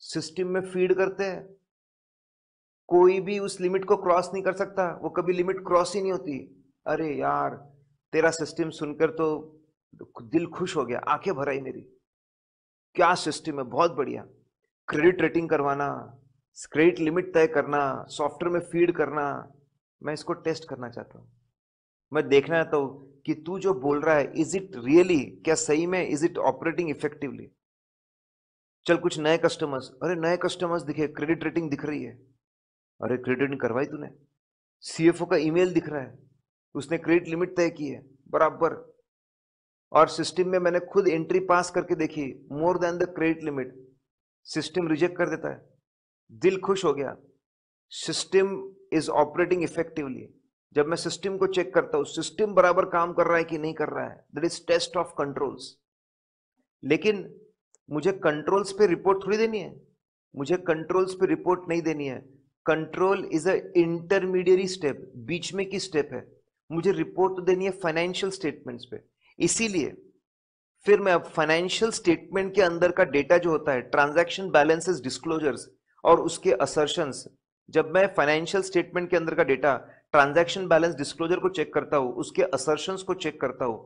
सिस्टम में फीड करते हैं कोई भी उस लिमिट को क्रॉस नहीं कर सकता वो कभी लिमिट क्रॉस ही नहीं होती अरे यार तेरा सिस्टम सुनकर तो दिल खुश हो गया आंखें भराई मेरी क्या सिस्टम है बहुत बढ़िया क्रेडिट रेटिंग करवाना क्रेडिट लिमिट तय करना सॉफ्टवेयर में फीड करना मैं इसको टेस्ट करना चाहता हूँ मैं देखना चाहता तो, कि तू जो बोल रहा है इज इट रियली क्या सही में इज इट ऑपरेटिंग इफेक्टिवली चल कुछ नए कस्टमर्स अरे नए कस्टमर्स दिखे क्रेडिट रेटिंग दिख रही है अरे क्रेडिट करवाई तूने सीएफओ का ईमेल दिख रहा है उसने क्रेडिट लिमिट तय की है बराबर और सिस्टम में मैंने खुद एंट्री पास करके देखी more than the credit limit system reject कर देता है दिल खुश हो गया सिस्टम इज ऑपरेटिंग इफेक्टिवली जब मैं सिस्टम को चेक करता हूं सिस्टम बराबर काम कर रहा है कि नहीं कर रहा है that is test of controls लेकिन मुझे कंट्रोल्स पे रिपोर्ट थोड़ी देनी है मुझे कंट्रोल्स पे रिपोर्ट नहीं देनी है control is a intermediary step बीच में की स्टेप है मुझे रिपोर्ट तो देनी है फाइनेंशियल स्टेटमेंट्स पे इसीलिए फिर मैं अब फाइनेंशियल स्टेटमेंट के अंदर का डेटा जो होता है ट्रांजैक्शन बैलेंसेस डिस्क्लोजर्स और उसके असर्शंस जब मैं फाइनेंशियल स्टेटमेंट के अंदर का डेटा ट्रांजैक्शन बैलेंस डिस्क्लोजर को चेक करता हूँ उसके असर्शंस को चेक करता हूँ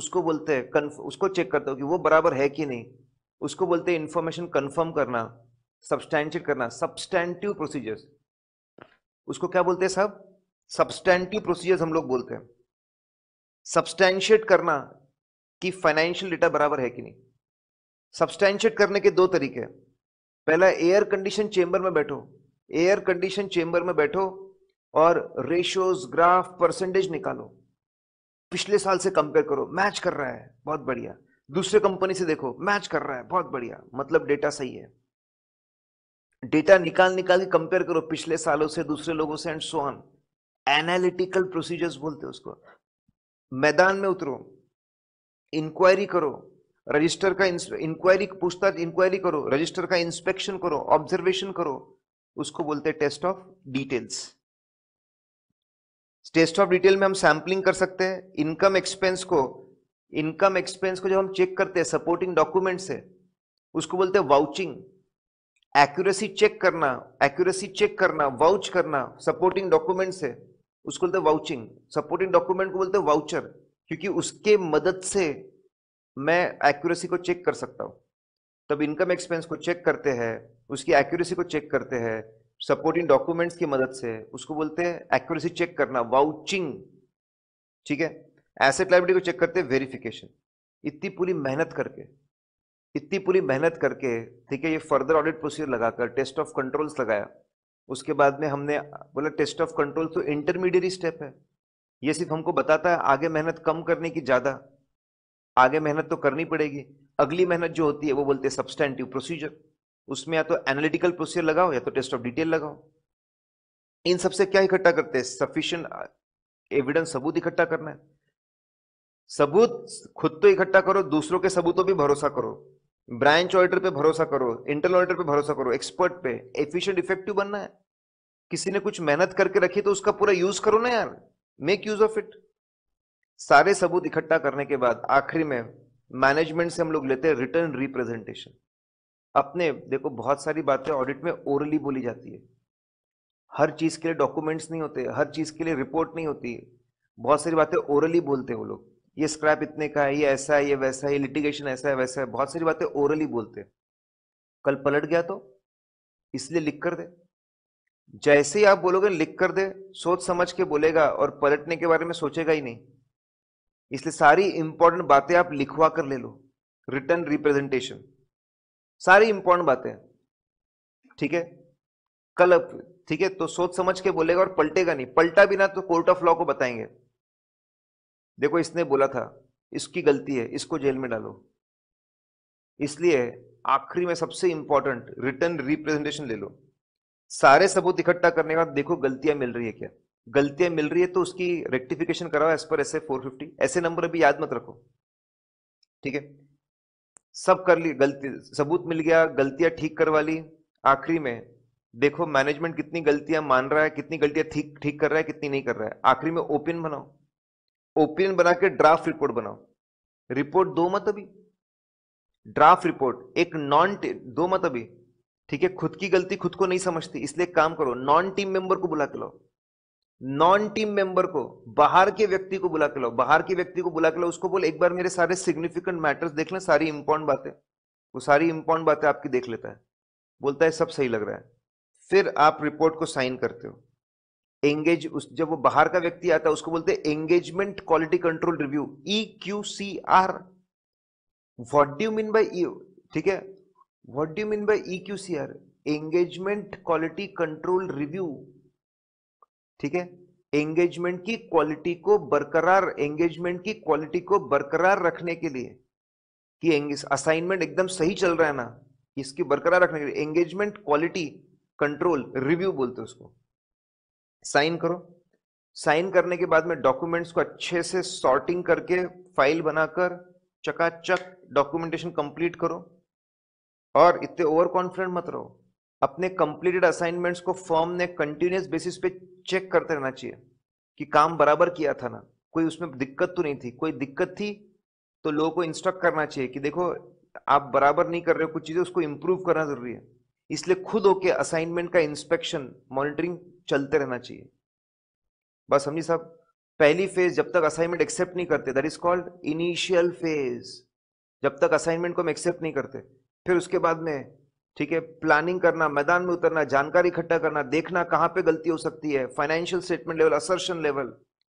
उसको बोलते हैं कन्फ उसको चेक करता हूँ कि वो बराबर है कि नहीं उसको बोलते हैं इन्फॉर्मेशन कन्फर्म करना सब्सटैंड करना सब्सटैंटिव प्रोसीजर्स उसको क्या बोलते हैं सब सब्सटैंटिव प्रोसीजर्स हम लोग बोलते हैं सब्सटैंशिएट करना कि फाइनेंशियल डेटा बराबर है कि नहीं सब्सटैंशिएट करने के दो तरीके हैं पहला एयर कंडीशन चेंबर में बैठो एयर कंडीशन चेंबर में बैठो और रेशियोज ग्राफ परसेंटेज निकालो पिछले साल से कंपेयर करो मैच कर रहा है बहुत बढ़िया दूसरे कंपनी से देखो मैच कर रहा है बहुत बढ़िया मतलब डेटा सही है डेटा निकाल निकाल के कंपेयर करो पिछले सालों से दूसरे लोगों से and so on analytical procedures बोलते उसको मैदान में उतरो इंक्वायरी करो रजिस्टर का इंक्वायरी पूछताछ इंक्वायरी करो रजिस्टर का इंस्पेक्शन करो ऑब्जर्वेशन करो उसको बोलते test of details test of detail में हम सैम्पलिंग कर सकते हैं इनकम एक्सपेंस को इनकम एक्सपेंस को जब हम चेक करते हैं सपोर्टिंग डॉक्यूमेंट से उसको बोलते हैं वाउचिंग एक्यूरेसी चेक करना एक्यूरेसी चेक करना वाउच करना सपोर्टिंग डॉक्यूमेंट से उसको बोलते हैं वाउचिंग सपोर्टिंग डॉक्यूमेंट को बोलते हैं वाउचर क्योंकि उसके मदद से मैं एक्यूरेसी को चेक कर सकता हूँ तब इनकम एक्सपेंस को चेक करते हैं उसकी एक्यूरेसी को चेक करते हैं सपोर्टिंग डॉक्यूमेंट्स की मदद से उसको बोलते हैं एक्यूरेसी चेक करना वाउचिंग ठीक है एसेट लाइबिलिटी को चेक करते हैं वेरिफिकेशन इतनी पूरी मेहनत करके इतनी पूरी मेहनत करके ठीक है ये फर्दर ऑडिट प्रोसीजर लगाकर टेस्ट ऑफ कंट्रोल्स लगाया उसके बाद में हमने बोला टेस्ट ऑफ कंट्रोल तो इंटरमीडिएट स्टेप है ये सिर्फ हमको बताता है आगे मेहनत कम करने की ज़्यादा आगे मेहनत तो करनी पड़ेगी अगली मेहनत जो होती है वो बोलते हैं सब्सटेंटिव प्रोसीजर उसमें या तो एनालिटिकल प्रोसीजर लगाओ या तो टेस्ट ऑफ डिटेल लगाओ इन सबसे क्या इकट्ठा करते हैं सफिशियंट एविडेंस uh, सबूत इकट्ठा करना है सबूत खुद तो इकट्ठा करो दूसरों के सबूतों पर भरोसा करो ब्रांच ऑडिटर पे भरोसा करो इंटरनल ऑडिटर पे भरोसा करो एक्सपर्ट पे एफिशिएंट इफेक्टिव बनना है किसी ने कुछ मेहनत करके रखी तो उसका पूरा यूज करो ना यार मेक यूज ऑफ इट सारे सबूत इकट्ठा करने के बाद आखिरी में मैनेजमेंट से हम लोग लेते हैं रिटर्न रिप्रेजेंटेशन अपने देखो बहुत सारी बातें ऑडिट में ओरली बोली जाती है हर चीज़ के लिए डॉक्यूमेंट्स नहीं होते हर चीज़ के लिए रिपोर्ट नहीं होती बहुत सारी बातें ओरली बोलते हैं वो लोग ये स्क्रैप इतने का है ये ऐसा है ये वैसा है ये लिटिगेशन ऐसा है वैसा है बहुत सारी बातें ओरली बोलते हैं कल पलट गया तो इसलिए लिख कर दे जैसे ही आप बोलोगे लिख कर दे सोच समझ के बोलेगा और पलटने के बारे में सोचेगा ही नहीं इसलिए सारी इंपॉर्टेंट बातें आप लिखवा कर ले लो रिटर्न रिप्रेजेंटेशन सारी इंपॉर्टेंट बातें ठीक है कल ठीक है तो सोच समझ के बोलेगा और पलटेगा नहीं पलटा भी ना तो कोर्ट ऑफ लॉ को बताएंगे देखो इसने बोला था इसकी गलती है इसको जेल में डालो इसलिए आखिरी में सबसे इंपॉर्टेंट रिटर्न रिप्रेजेंटेशन ले लो सारे सबूत इकट्ठा करने का देखो गलतियां मिल रही है क्या गलतियां मिल रही है तो उसकी रेक्टिफिकेशन कराओ as per S A four fifty ऐसे नंबर अभी याद मत रखो ठीक है सब कर ली गलती सबूत मिल गया गलतियां ठीक करवा ली आखिरी में देखो मैनेजमेंट कितनी गलतियां मान रहा है कितनी गलतियां ठीक ठीक कर रहा है कितनी नहीं कर रहा है आखिरी में ओपिनियन बनाओ ओपिनियन बना के ड्राफ्ट रिपोर्ट बनाओ रिपोर्ट दो मत अभी ड्राफ्ट रिपोर्ट एक नॉन दो मत अभी ठीक है खुद की गलती खुद को नहीं समझती इसलिए काम करो नॉन टीम मेंबर को बुला के लाओ नॉन टीम मेंबर को बाहर के व्यक्ति को बुला के लो बाहर के व्यक्ति को बुला के लो उसको बोल एक बार मेरे सारे सिग्निफिकेंट मैटर्स देख लें सारी इंपॉर्टेंट बातें वो सारी इंपॉर्टेंट बातें आपकी देख लेता है बोलता है सब सही लग रहा है फिर आप रिपोर्ट को साइन करते हो एंगेज उस जब वो बाहर का व्यक्ति आता है उसको बोलते हैं engagement quality control review E Q C R what do mean by ठीक है what do mean by E Q C R engagement quality control review ठीक है एंगेजमेंट की क्वालिटी को बरकरार एंगेजमेंट की क्वालिटी को बरकरार रखने के लिए कि असाइनमेंट एकदम सही चल रहा है ना इसकी बरकरार रखने के लिए एंगेजमेंट क्वालिटी कंट्रोल रिव्यू बोलते उसको साइन करो साइन करने के बाद में डॉक्यूमेंट्स को अच्छे से सॉर्टिंग करके फाइल बनाकर चकाचक डॉक्यूमेंटेशन कंप्लीट करो और इतने ओवर कॉन्फिडेंट मत रहो अपने कंप्लीटेड असाइनमेंट्स को फर्म ने कंटिन्यूस बेसिस पे चेक करते रहना चाहिए कि काम बराबर किया था ना कोई उसमें दिक्कत तो नहीं थी कोई दिक्कत थी तो लोगों को इंस्ट्रक्ट करना चाहिए कि देखो आप बराबर नहीं कर रहे हो कुछ चीज़ें उसको इम्प्रूव करना ज़रूरी है इसलिए खुद होके असाइनमेंट का इंस्पेक्शन मॉनिटरिंग चलते रहना चाहिए बस समझी साहब पहली फेज जब तक असाइनमेंट एक्सेप्ट नहीं करते that is called initial phase जब तक असाइनमेंट को हम एक्सेप्ट नहीं करते फिर उसके बाद में ठीक है प्लानिंग करना मैदान में उतरना जानकारी इकट्ठा करना देखना कहां पे गलती हो सकती है financial statement level assertion level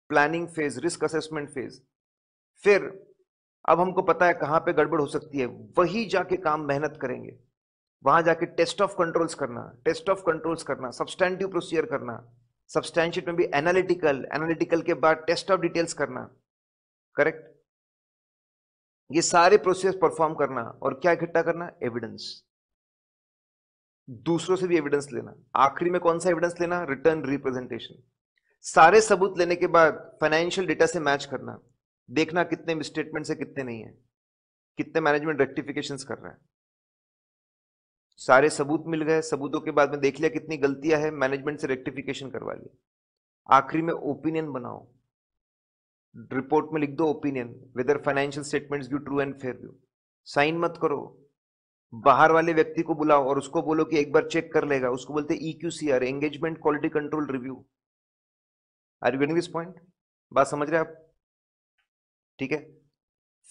planning phase risk assessment phase फिर अब हमको पता है कहां पे गड़बड़ हो सकती है वही जाके काम मेहनत करेंगे वहां जाके टेस्ट ऑफ कंट्रोल्स करना टेस्ट ऑफ कंट्रोल्स करना सब्सटैंडिव प्रोसीजर करना सब्सटैंडिट में भी एनालिटिकल एनालिटिकल के बाद टेस्ट ऑफ डिटेल्स करना करेक्ट ये सारे प्रोसेस परफॉर्म करना और क्या इकट्ठा करना एविडेंस दूसरों से भी एविडेंस लेना आखिरी में कौन सा एविडेंस लेना रिटर्न रिप्रेजेंटेशन सारे सबूत लेने के बाद फाइनेंशियल डेटा से मैच करना देखना कितने स्टेटमेंट से कितने नहीं है कितने मैनेजमेंट रेक्टिफिकेशन कर रहा है सारे सबूत मिल गए सबूतों के बाद में देख लिया कितनी गलतियां है मैनेजमेंट से रेक्टिफिकेशन करवा लिया आखिरी में ओपिनियन बनाओ रिपोर्ट में लिख दो opinion whether financial statements view true and fair view sign मत करो बाहर वाले व्यक्ति को बुलाओ और उसको बोलो कि एक बार चेक कर लेगा उसको बोलते E Q C R engagement quality control review are you getting this point बात समझ रहे आप ठीक है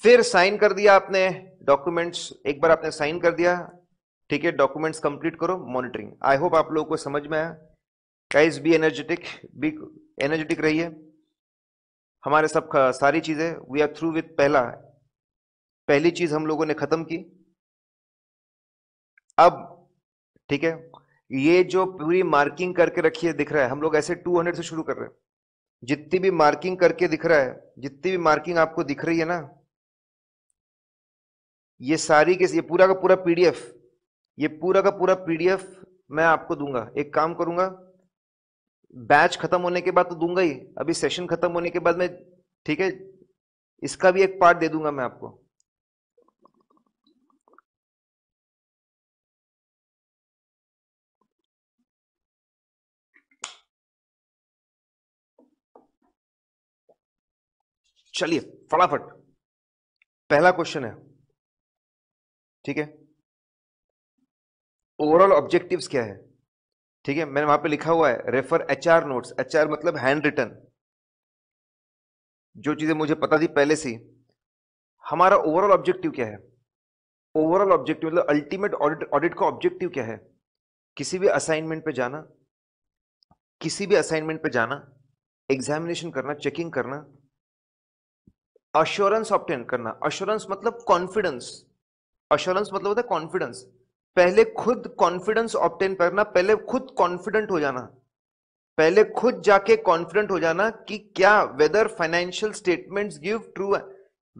फिर साइन कर दिया आपने डॉक्यूमेंट्स एक बार आपने साइन कर दिया ठीक है डॉक्यूमेंट्स कंप्लीट करो मॉनिटरिंग आई होप आप लोगों को समझ में आया guys be energetic be energetic रहिए हमारे सब सारी चीजें वी आर थ्रू विथ पहला पहली चीज हम लोगों ने खत्म की अब ठीक है ये जो पूरी मार्किंग करके रखी है दिख रहा है हम लोग ऐसे 200 से शुरू कर रहे हैं जितनी भी मार्किंग करके दिख रहा है जितनी भी मार्किंग आपको दिख रही है ना ये सारी के ये पूरा का पूरा पीडीएफ ये पूरा का पूरा पीडीएफ मैं आपको दूंगा एक काम करूंगा बैच खत्म होने के बाद तो दूंगा ही अभी सेशन खत्म होने के बाद मैं ठीक है इसका भी एक पार्ट दे दूंगा मैं आपको चलिए फटाफट पहला क्वेश्चन है ठीक है ओवरऑल ऑब्जेक्टिव्स क्या है ठीक है मैंने वहां पे लिखा हुआ है refer H R notes H R मतलब हैंड रिटर्न जो चीजें मुझे पता थी पहले से हमारा ओवरऑल ऑब्जेक्टिव क्या है ओवरऑल ऑब्जेक्टिव मतलब अल्टीमेट ऑडिट ऑडिट का ऑब्जेक्टिव क्या है किसी भी असाइनमेंट पे जाना किसी भी असाइनमेंट पे जाना एग्जामिनेशन करना चेकिंग करना अश्योरेंस ऑप्टेन करना अश्योरेंस मतलब कॉन्फिडेंस अश्योरेंस मतलब होता है कॉन्फिडेंस पहले खुद कॉन्फिडेंस ऑप्टेन करना पहले खुद कॉन्फिडेंट हो जाना पहले खुद जाके कॉन्फिडेंट हो जाना कि क्या whether financial statements give true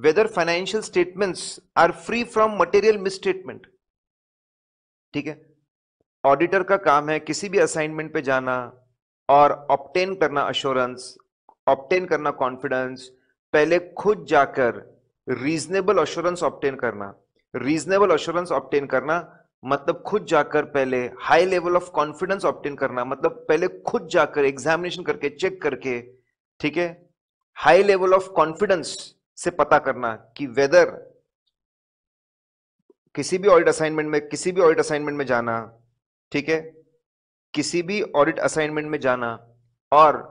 whether financial statements are free from material misstatement ठीक है ऑडिटर का काम है किसी भी असाइनमेंट पे जाना और ऑप्टेन करना अश्योरेंस ऑप्टेन करना कॉन्फिडेंस पहले खुद जाकर रीजनेबल अश्योरेंस ऑप्टेन करना रीजनेबल अश्योरेंस ऑप्टेन करना मतलब खुद जाकर पहले high level of confidence obtain करना मतलब पहले खुद जाकर एग्जामिनेशन करके चेक करके ठीक है हाई लेवल ऑफ कॉन्फिडेंस से पता करना कि वेदर किसी भी ऑडिट असाइनमेंट में किसी भी ऑडिट असाइनमेंट में जाना ठीक है किसी भी ऑडिट असाइनमेंट में जाना और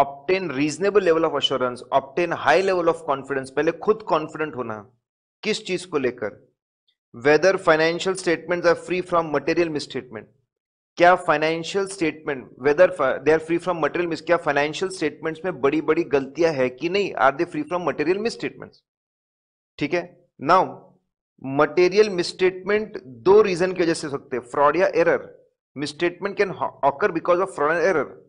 obtain reasonable level of assurance obtain high level of confidence पहले खुद कॉन्फिडेंट होना किस चीज को लेकर whether financial statement are free from material misstatement क्या financial statement whether they are free from material mis क्या फाइनेंशियल स्टेटमेंट्स में बड़ी बड़ी गलतियां है कि नहीं are they free from material statement ठीक है नाउ मटेरियल मिसस्टेटमेंट दो रीजन की वजह से सकते हैं फ्रॉड या error misstatement can occur because of fraud and error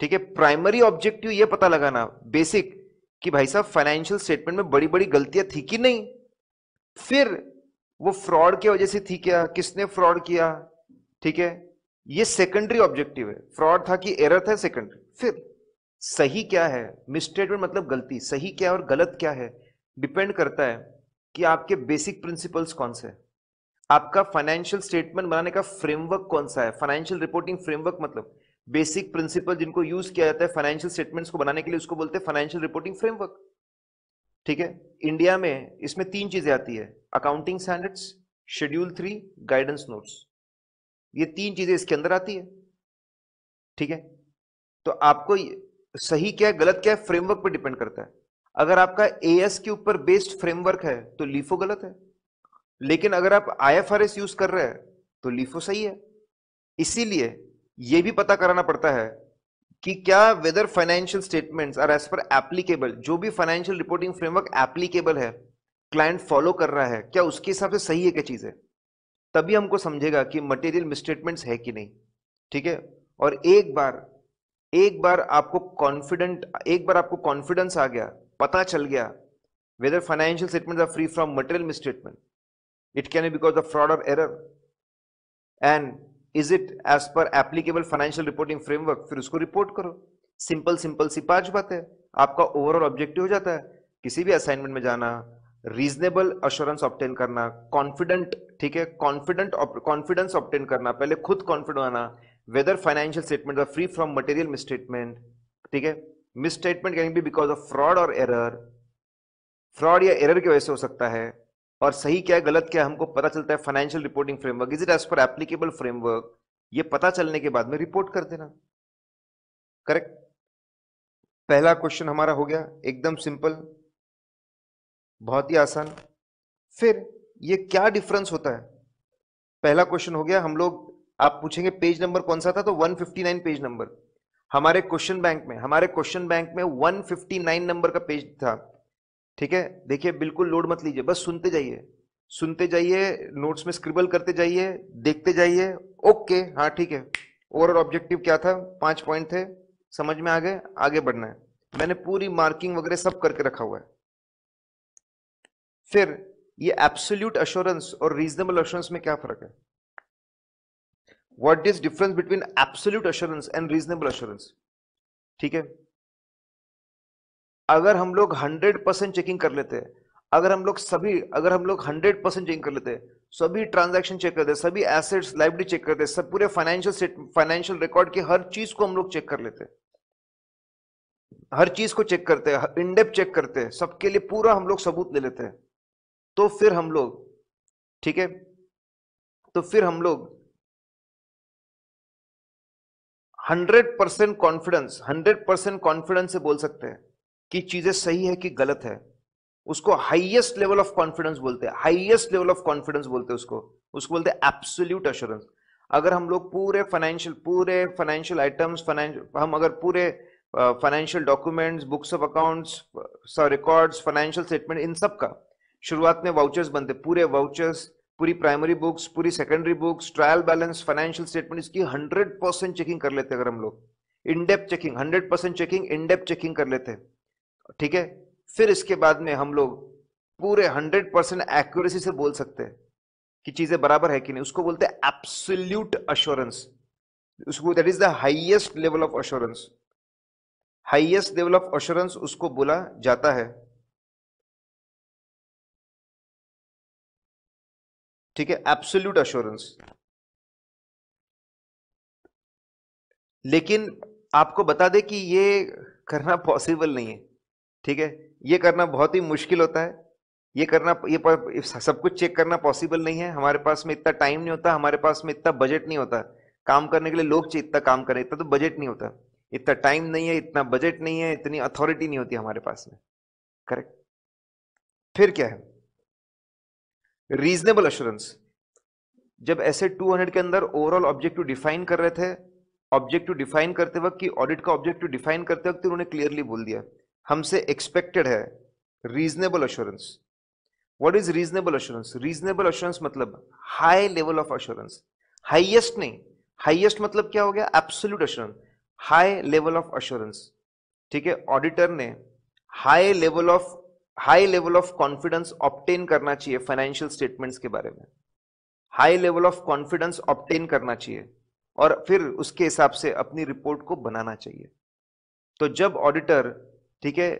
ठीक है प्राइमरी ऑब्जेक्टिव ये पता लगाना बेसिक कि भाई साहब फाइनेंशियल स्टेटमेंट में बड़ी बड़ी गलतियां थी कि नहीं फिर वो फ्रॉड की वजह से थी क्या किसने फ्रॉड किया ठीक है ये सेकेंडरी ऑब्जेक्टिव है फ्रॉड था कि एरर था सेकेंडरी फिर सही क्या है मिसस्टेटमेंट मतलब गलती सही क्या है और गलत क्या है डिपेंड करता है कि आपके बेसिक प्रिंसिपल्स कौन से आपका फाइनेंशियल स्टेटमेंट बनाने का फ्रेमवर्क कौन सा है फाइनेंशियल रिपोर्टिंग फ्रेमवर्क मतलब बेसिक प्रिंसिपल जिनको यूज किया जाता है फाइनेंशियल स्टेटमेंट्स को बनाने के लिए उसको बोलते हैं फाइनेंशियल रिपोर्टिंग फ्रेमवर्क ठीक है इंडिया में इसमें तीन चीजें आती है accounting standards schedule three guidance notes ये तीन चीजें इसके अंदर आती है ठीक है तो आपको सही क्या है गलत क्या है फ्रेमवर्क पर डिपेंड करता है अगर आपका ए के ऊपर बेस्ड फ्रेमवर्क है तो लीफो गलत है लेकिन अगर आप आई यूज कर रहे हैं तो लीफो सही है इसीलिए ये भी पता कराना पड़ता है कि क्या whether financial statements are as per applicable जो भी फाइनेंशियल रिपोर्टिंग फ्रेमवर्क एप्लीकेबल है क्लाइंट फॉलो कर रहा है क्या उसके हिसाब से सही है क्या चीज़ है तभी हमको समझेगा कि मटेरियल मिसस्टेटमेंट्स है कि नहीं ठीक है और एक बार एक बार आपको कॉन्फिडेंट एक बार आपको कॉन्फिडेंस आ गया पता चल गया whether financial statement are free from material statement it can because of fraud of error and is it as per applicable financial reporting framework फिर उसको रिपोर्ट करो सिंपल सिंपल सी पांच बात है आपका ओवरऑल ऑब्जेक्टिव हो जाता है किसी भी असाइनमेंट में जाना रीजनेबल अश्योरेंस ऑप्टेन करना कॉन्फिडेंट ठीक है कॉन्फिडेंट कॉन्फिडेंस ऑप्टेन करना पहले खुद कॉन्फिडेंट आना whether financial statement free from material misstatement ठीक है misstatement can be because of fraud और एरर फ्रॉड या एरर की वजह से हो सकता है और सही क्या है गलत क्या है हमको पता चलता है financial reporting framework is it as per applicable framework ये पता चलने के बाद में रिपोर्ट कर देना करेक्ट पहला क्वेश्चन हमारा हो गया एकदम सिंपल बहुत ही आसान फिर ये क्या डिफरेंस होता है पहला क्वेश्चन हो गया हम लोग आप पूछेंगे पेज नंबर कौन सा था तो 159 पेज नंबर हमारे क्वेश्चन बैंक में हमारे क्वेश्चन बैंक में 159 नंबर का पेज था ठीक है देखिए बिल्कुल लोड मत लीजिए बस सुनते जाइए सुनते जाइए नोट्स में स्क्रिबल करते जाइए देखते जाइए ओके हाँ ठीक है ओवरऑल ऑब्जेक्टिव क्या था पांच पॉइंट थे समझ में आ गए आगे बढ़ना है मैंने पूरी मार्किंग वगैरह सब करके रखा हुआ है फिर ये एब्सोल्यूट अश्योरेंस और रीजनेबल अश्योरेंस में क्या फर्क है what is difference between absolute assurance and reasonable assurance ठीक है अगर हम लोग हंड्रेड परसेंट चेकिंग कर लेते अगर हम लोग सभी अगर हम लोग हंड्रेड परसेंट चेकिंग कर लेते सभी ट्रांजैक्शन चेक करते सभी एसेट्स लाइब्रेरी चेक करते सब पूरे फाइनेंशियल फाइनेंशियल रिकॉर्ड की हर चीज को हम लोग चेक कर लेते हर चीज को चेक करते हैं इनडेप चेक करते हैं सबके लिए पूरा हम लोग सबूत ले लेते हैं तो फिर हम लोग ठीक है तो फिर हम लोग hundred percent confidence hundred percent confidence से बोल सकते हैं कि चीजें सही है कि गलत है उसको हाईएस्ट लेवल ऑफ कॉन्फिडेंस बोलते हैं हाईएस्ट लेवल ऑफ कॉन्फिडेंस बोलते हैं उसको उसको बोलते हैं एब्सोल्यूट अश्योरेंस अगर हम लोग पूरे फाइनेंशियल पूरे फाइनेंशियल आइटम्स हम अगर पूरे financial documents books of accounts records financial statement इन सब का शुरुआत में वाउचर्स बनते पूरे वाउचर्स पूरी प्राइमरी बुक्स पूरी secondary books trial balance financial statement इसकी हंड्रेड परसेंट चेकिंग कर लेते अगर हम लोग in-depth checking hundred percent checking in-depth checking कर लेते हैं ठीक है फिर इसके बाद में हम लोग पूरे हंड्रेड परसेंट एक्यूरेसी से बोल सकते हैं कि चीजें बराबर है कि नहीं उसको बोलते हैं एप्सुल्यूट अश्योरेंस उसको that is the highest level of assurance highest level of assurance उसको बोला जाता है ठीक है एप्सोल्यूट अश्योरेंस लेकिन आपको बता दे कि ये करना पॉसिबल नहीं है ठीक है ये करना बहुत ही मुश्किल होता है ये करना ये सब कुछ चेक करना पॉसिबल नहीं है हमारे पास में इतना टाइम नहीं होता हमारे पास में इतना बजट नहीं होता काम करने के लिए लोग इतना काम करें इतना तो बजट नहीं होता इतना टाइम नहीं है इतना बजट नहीं है इतनी अथॉरिटी नहीं होती हमारे पास में करेक्ट फिर क्या है रीजनेबल अश्योरेंस जब ऐसे 200 के अंदर ओवरऑल ऑब्जेक्टिव डिफाइन कर रहे थे ऑब्जेक्टिव डिफाइन करते वक्त कि ऑडिट का ऑब्जेक्टिव डिफाइन करते वक्त उन्होंने क्लियरली बोल दिया हमसे एक्सपेक्टेड है reasonable assurance what is reasonable assurance reasonable assurance मतलब high level of assurance highest नहीं हाईएस्ट मतलब क्या हो गया absolute assurance high level of assurance ठीक है ऑडिटर ने high level of high level of confidence obtain करना चाहिए फाइनेंशियल स्टेटमेंट्स के बारे में high level of confidence obtain करना चाहिए और फिर उसके हिसाब से अपनी रिपोर्ट को बनाना चाहिए तो जब ऑडिटर ठीक है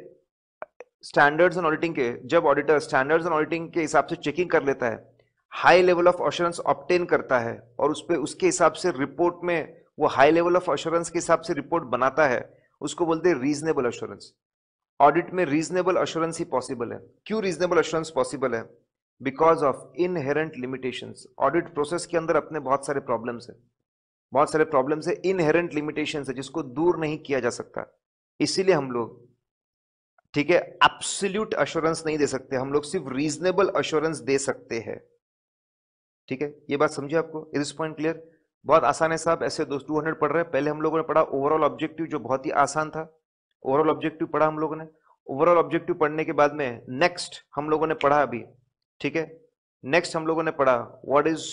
स्टैंडर्ड्स एंड ऑडिटिंग के जब ऑडिटर स्टैंडर्ड्स एंड ऑडिटिंग के हिसाब से चेकिंग कर लेता है high level of assurance obtain करता है और उस पर उसके हिसाब से रिपोर्ट में वो हाई लेवल ऑफ अश्योरेंस के हिसाब से रिपोर्ट बनाता है उसको बोलते हैं रीजनेबल अश्योरेंस ऑडिट में रीजनेबल अश्योरेंस ही पॉसिबल है क्यों रीजनेबल अश्योरेंस पॉसिबल है because of inherent limitation audit process के अंदर अपने बहुत सारे प्रॉब्लम्स है बहुत सारे प्रॉब्लम्स है इनहेरेंट लिमिटेशन है जिसको दूर नहीं किया जा सकता इसीलिए हम लोग ठीक है एब्सोल्यूट अश्योरेंस नहीं दे सकते हम लोग सिर्फ रीजनेबल अश्योरेंस दे सकते हैं ठीक है ये बात समझे आपको इस पॉइंट क्लियर बहुत आसान है साहब ऐसे दोस्त टू हंड्रेड पढ़ रहे हैं पहले हम लोगों ने पढ़ा ओवरऑल ऑब्जेक्टिव जो बहुत ही आसान था ओवरऑल ऑब्जेक्टिव पढ़ा हम लोगों ने ओवरऑल ऑब्जेक्टिव पढ़ने के बाद में नेक्स्ट हम लोगों ने पढ़ा अभी ठीक है नेक्स्ट हम लोगों ने पढ़ा what is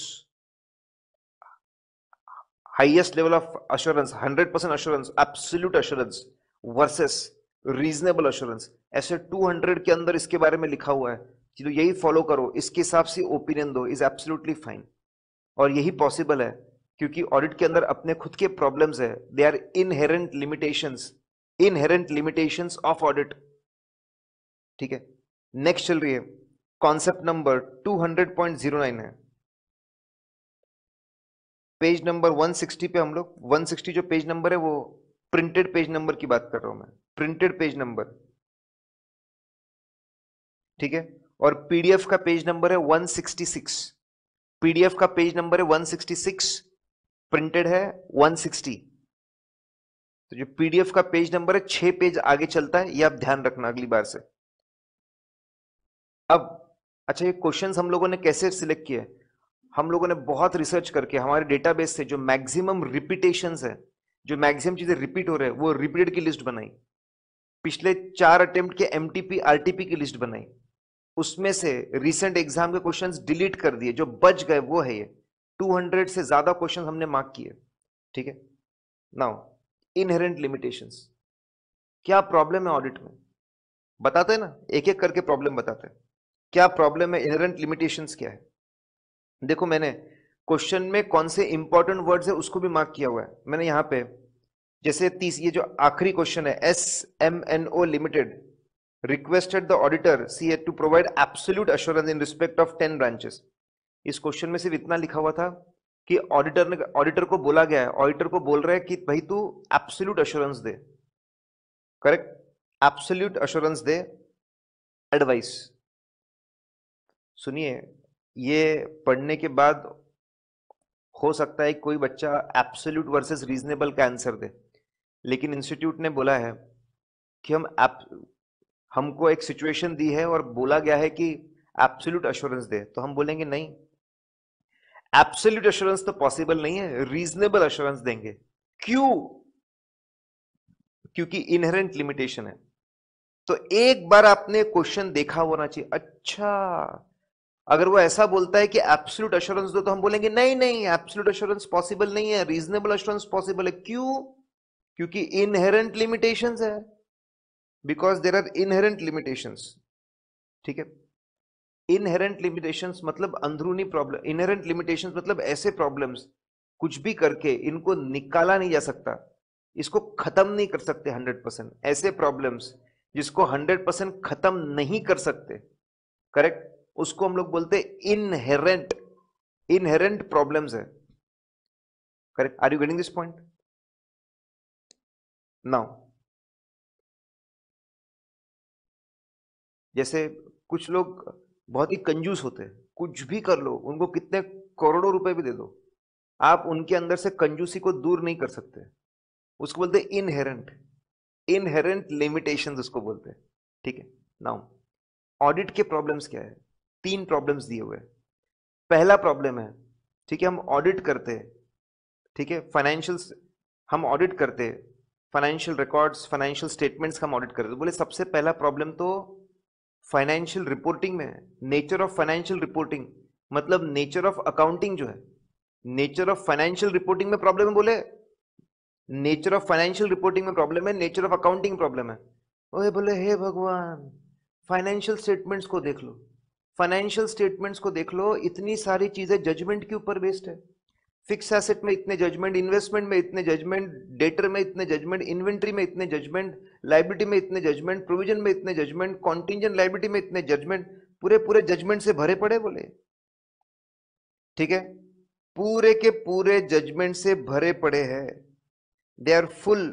highest level of assurance hundred percent assurance absolute assurance versus reasonable assurance ऐसे 200 के अंदर इसके बारे में लिखा हुआ है कि तो यही फॉलो करो इसके हिसाब से ओपिनियन दो इज एब्सोल्युटली फाइन और यही पॉसिबल है क्योंकि ऑडिट के अंदर अपने खुद के प्रॉब्लम्स है they are inherent limitations inherent limitations of audit ठीक है नेक्स्ट चल रही है कॉन्सेप्ट नंबर 200.09 है पेज नंबर 160 पे हम लोग 160 जो पेज नंबर है वो प्रिंटेड पेज नंबर की बात कर रहा हूं मैं प्रिंटेड पेज नंबर ठीक है और पीडीएफ का पेज नंबर है 166 पीडीएफ का पेज नंबर है 166 प्रिंटेड है 160 तो जो पीडीएफ का पेज नंबर है छह पेज आगे चलता है ये आप ध्यान रखना अगली बार से अब अच्छा ये क्वेश्चन हम लोगों ने कैसे सिलेक्ट किए हम लोगों ने बहुत रिसर्च करके हमारे डेटाबेस से जो मैक्सिमम रिपीटेशन है जो मैक्सिमम चीजें रिपीट हो रहे हैं वो रिपीटेड की लिस्ट बनाई पिछले चार अटेम्प्ट के एम टी की लिस्ट बनाई उसमें से रिसेंट एग्जाम के क्वेश्चन डिलीट कर दिए जो बच गए वो है ये 200 से ज्यादा क्वेश्चन हमने मार्क किए ठीक है नाउ इनहेरेंट लिमिटेशन क्या प्रॉब्लम है ऑडिट में बताते हैं ना एक एक करके प्रॉब्लम बताते हैं क्या प्रॉब्लम है इनहेरेंट लिमिटेशंस क्या है देखो मैंने क्वेश्चन में कौन से इंपॉर्टेंट वर्ड्स है उसको भी मार्क किया हुआ है मैंने यहां पे जैसे तीस ये जो आखिरी क्वेश्चन है S M N O limited requested the auditor C Ed to provide absolute assurance in respect of ten branches इस क्वेश्चन में सिर्फ इतना लिखा हुआ था कि ऑडिटर ने ऑडिटर को बोला गया है ऑडिटर को बोल रहा है कि भाई तू एब्सोल्यूट अश्योरेंस दे करेक्ट एब्सोल्यूट अश्योरेंस दे एडवाइस सुनिए ये पढ़ने के बाद हो सकता है कोई बच्चा एब्सोल्यूट वर्सेस रीजनेबल का आंसर दे लेकिन इंस्टीट्यूट ने बोला है कि हम आप हमको एक सिचुएशन दी है और बोला गया है कि एप्सोल्यूट अश्योरेंस दे तो हम बोलेंगे नहीं एप्सोल्यूट अश्योरेंस तो पॉसिबल नहीं है रीजनेबल अश्योरेंस देंगे क्यों क्योंकि इनहेरेंट लिमिटेशन है तो एक बार आपने क्वेश्चन देखा होना चाहिए अच्छा अगर वो ऐसा बोलता है कि एप्सोल्यूट अश्योरेंस दो तो हम बोलेंगे नहीं नहीं एप्सोल्यूट अश्योरेंस पॉसिबल नहीं है रीजनेबल अश्योरेंस पॉसिबल है क्यों क्योंकि इनहेरेंट लिमिटेशन है because there are inherent limitation ठीक है इनहेरेंट लिमिटेशन मतलब अंदरूनी प्रॉब्लम इनहेरेंट लिमिटेशन मतलब ऐसे प्रॉब्लम्स कुछ भी करके इनको निकाला नहीं जा सकता इसको खत्म नहीं कर सकते 100 परसेंट ऐसे प्रॉब्लम्स जिसको 100 परसेंट खत्म नहीं कर सकते करेक्ट उसको हम लोग बोलते इनहेरेंट इनहेरेंट प्रॉब्लम्स है correct are you getting this point now जैसे कुछ लोग बहुत ही कंजूस होते हैं कुछ भी कर लो उनको कितने करोड़ों रुपए भी दे दो आप उनके अंदर से कंजूसी को दूर नहीं कर सकते उसको बोलते इनहेरेंट इनहेरेंट लिमिटेशन उसको बोलते हैं ठीक है नाउ ऑडिट के प्रॉब्लम्स क्या है तीन प्रॉब्लम्स दिए हुए पहला प्रॉब्लम है ठीक है हम ऑडिट करते हैं ठीक है फाइनेंशियल हम ऑडिट करते हैं फाइनेंशियल रिकॉर्ड्स फाइनेंशियल स्टेटमेंट्स का ऑडिट कर रहे थे बोले सबसे पहला प्रॉब्लम तो फाइनेंशियल रिपोर्टिंग में है नेचर ऑफ फाइनेंशियल रिपोर्टिंग मतलब नेचर ऑफ अकाउंटिंग जो है नेचर ऑफ फाइनेंशियल रिपोर्टिंग में प्रॉब्लम है बोले नेचर ऑफ फाइनेंशियल रिपोर्टिंग में प्रॉब्लम है नेचर ऑफ अकाउंटिंग प्रॉब्लम है ओए बोले हे भगवान फाइनेंशियल स्टेटमेंट्स को देख लो फाइनेंशियल स्टेटमेंट्स को देख लो इतनी सारी चीजें जजमेंट के ऊपर बेस्ड है फिक्स एसेट में इतने जजमेंट इन्वेस्टमेंट में इतने जजमेंट डेटर में इतने जजमेंट इन्वेंट्री में इतने जजमेंट लाइबिलिटी में इतने जजमेंट प्रोविजन में इतने जजमेंट कॉन्टिजन लाइबिलिटी में इतने जजमेंट पूरे पूरे जजमेंट से भरे पड़े बोले ठीक है पूरे के पूरे जजमेंट से भरे पड़े हैं दे आर फुल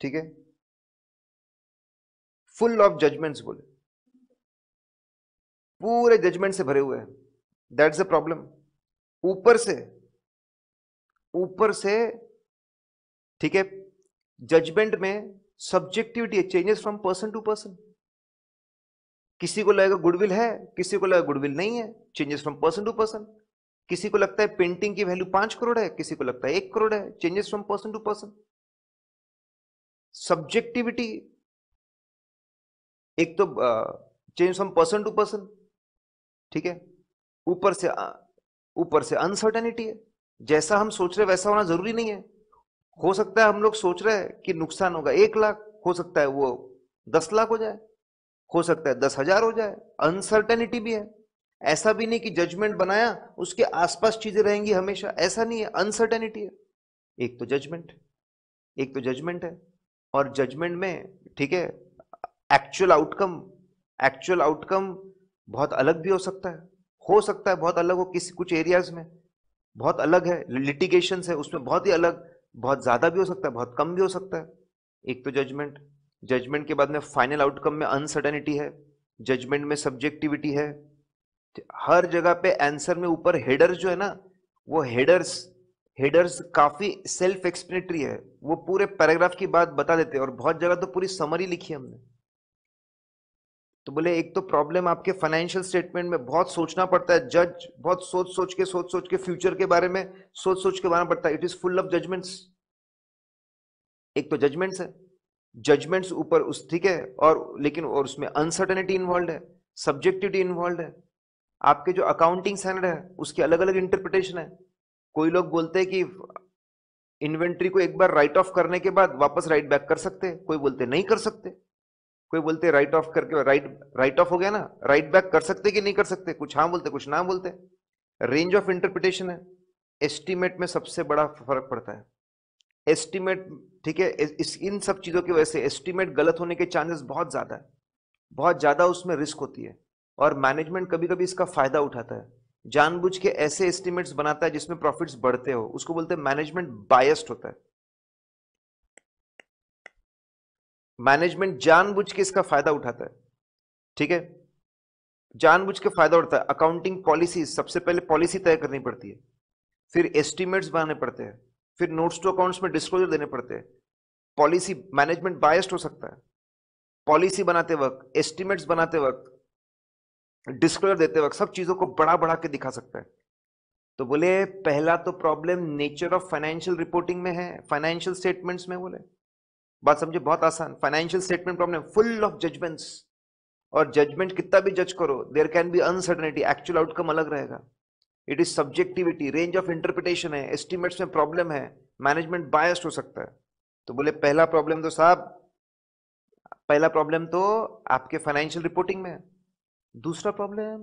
ठीक है फुल ऑफ जजमेंट्स बोले पूरे जजमेंट से भरे हुए हैं दैट्स द प्रॉब्लम ऊपर से ऊपर से ठीक है जजमेंट में subjectivity changes from person to person किसी को लगेगा गुडविल है किसी को लगेगा गुडविल नहीं है changes from person to person किसी को लगता है पेंटिंग की वैल्यू पांच करोड़ है किसी को लगता है एक करोड़ है changes from person to person subjectivity एक तो change from person to person ठीक है ऊपर से ऊपर से अनसर्टेनिटी है जैसा हम सोच रहे वैसा होना जरूरी नहीं है हो सकता है हम लोग सोच रहे हैं कि नुकसान होगा एक लाख हो सकता है वो दस लाख हो जाए हो सकता है दस हजार हो जाए अनसर्टेनिटी भी है ऐसा भी नहीं कि जजमेंट बनाया उसके आसपास चीजें रहेंगी हमेशा ऐसा नहीं है अनसर्टेनिटी है एक तो जजमेंट एक तो जजमेंट है और जजमेंट में ठीक है एक्चुअल आउटकम एक्चुअल आउटकम बहुत अलग भी हो सकता है हो सकता है बहुत अलग हो किसी कुछ एरियाज में बहुत अलग है लिटिगेशन है उसमें बहुत ही अलग बहुत ज़्यादा भी हो सकता है बहुत कम भी हो सकता है एक तो जजमेंट जजमेंट के बाद में फाइनल आउटकम में अनसर्टेनिटी है जजमेंट में सब्जेक्टिविटी है हर जगह पे आंसर में ऊपर हेडर जो है ना वो हेडर्स हेडर्स काफ़ी सेल्फ एक्सप्लेनेटरी है वो पूरे पैराग्राफ की बात बता देते हैं और बहुत जगह तो पूरी समरी लिखी है हमने तो बोले एक तो प्रॉब्लम आपके फाइनेंशियल स्टेटमेंट में बहुत सोचना पड़ता है जज बहुत सोच सोच के सोच सोच के फ्यूचर के बारे में सोच सोच के बनाना पड़ता है it is full of judgements एक तो जजमेंट्स है जजमेंट्स ऊपर उस ठीक है और लेकिन और उसमें अनसर्टेनिटी इन्वॉल्व है सब्जेक्टिविटी इन्वॉल्व है आपके जो अकाउंटिंग स्टैंडर्ड है उसकी अलग अलग इंटरप्रिटेशन है कोई लोग बोलते हैं कि इन्वेंट्री को एक बार राइट ऑफ करने के बाद वापस राइट बैक कर सकते कोई बोलते नहीं कर सकते कोई बोलते राइट ऑफ करके राइट राइट ऑफ हो गया ना राइट बैक कर सकते कि नहीं कर सकते कुछ हाँ बोलते कुछ ना बोलते रेंज ऑफ इंटरप्रिटेशन है एस्टिमेट में सबसे बड़ा फर्क पड़ता है एस्टिमेट ठीक है इस इन सब चीज़ों की वजह से एस्टिमेट गलत होने के चांसेस बहुत ज़्यादा है बहुत ज़्यादा उसमें रिस्क होती है और मैनेजमेंट कभी कभी इसका फ़ायदा उठाता है जानबूझ के ऐसे एस्टिमेट्स बनाता है जिसमें प्रॉफिट्स बढ़ते हो उसको बोलते हैं मैनेजमेंट बायस्ड होता है मैनेजमेंट जानबूझ के इसका फायदा उठाता है ठीक है जानबूझ के फायदा उठता है अकाउंटिंग पॉलिसी सबसे पहले पॉलिसी तय करनी पड़ती है फिर एस्टिमेट्स बनाने पड़ते हैं फिर नोट्स टू अकाउंट्स में डिस्क्लोजर देने पड़ते हैं पॉलिसी मैनेजमेंट बायस्ड हो सकता है पॉलिसी बनाते वक्त एस्टिमेट्स बनाते वक्त डिस्क्लोजर देते वक्त सब चीजों को बड़ा बढ़ा के दिखा सकता है तो बोले पहला तो problem nature of financial reporting में है फाइनेंशियल स्टेटमेंट्स में बोले बात समझे बहुत आसान financial statement problem full of judgements और जजमेंट कितना भी जज करो there can be uncertainty actual outcome अलग रहेगा it is subjectivity range of interpretation है एस्टिमेट्स में प्रॉब्लम है मैनेजमेंट बायस्ड हो सकता है तो बोले पहला प्रॉब्लम तो साहब पहला प्रॉब्लम तो आपके फाइनेंशियल रिपोर्टिंग में है दूसरा प्रॉब्लम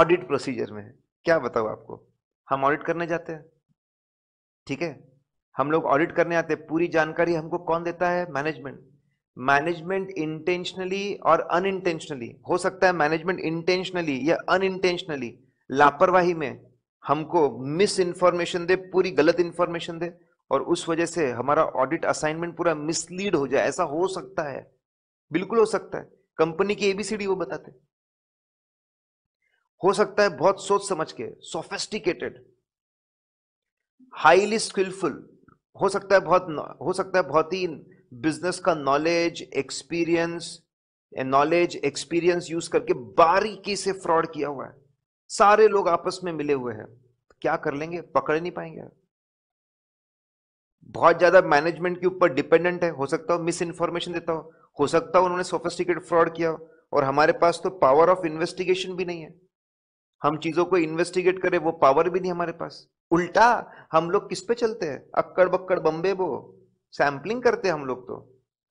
ऑडिट प्रोसीजर में है क्या बताओ आपको हम ऑडिट करने जाते हैं ठीक है हम लोग ऑडिट करने आते हैं पूरी जानकारी हमको कौन देता है मैनेजमेंट मैनेजमेंट इंटेंशनली और अनइंटेंशनली हो सकता है मैनेजमेंट इंटेंशनली या अनइंटेंशनली लापरवाही में हमको मिस इन्फॉर्मेशन दे पूरी गलत इन्फॉर्मेशन दे और उस वजह से हमारा ऑडिट असाइनमेंट पूरा मिसलीड हो जाए ऐसा हो सकता है बिल्कुल हो सकता है कंपनी की एबीसीडी वो बताते हो सकता है बहुत सोच समझ के सोफेस्टिकेटेड हाईली स्किलफुल हो सकता है बहुत हो सकता है बहुत ही बिजनेस का knowledge experience knowledge experience use करके बारीकी से फ्रॉड किया हुआ है सारे लोग आपस में मिले हुए हैं क्या कर लेंगे पकड़ नहीं पाएंगे बहुत ज्यादा मैनेजमेंट के ऊपर डिपेंडेंट है हो सकता हो मिस इन्फॉर्मेशन देता हो हो सकता हो उन्होंने सोफिस्टिकेट फ्रॉड किया हो और हमारे पास तो पावर ऑफ इन्वेस्टिगेशन भी नहीं है हम चीजों को इन्वेस्टिगेट करें वो पावर भी नहीं हमारे पास उल्टा हम लोग किस पे चलते हैं अक्कड़ बक्कड़ बम्बे वो सैम्पलिंग करते हैं हम लोग तो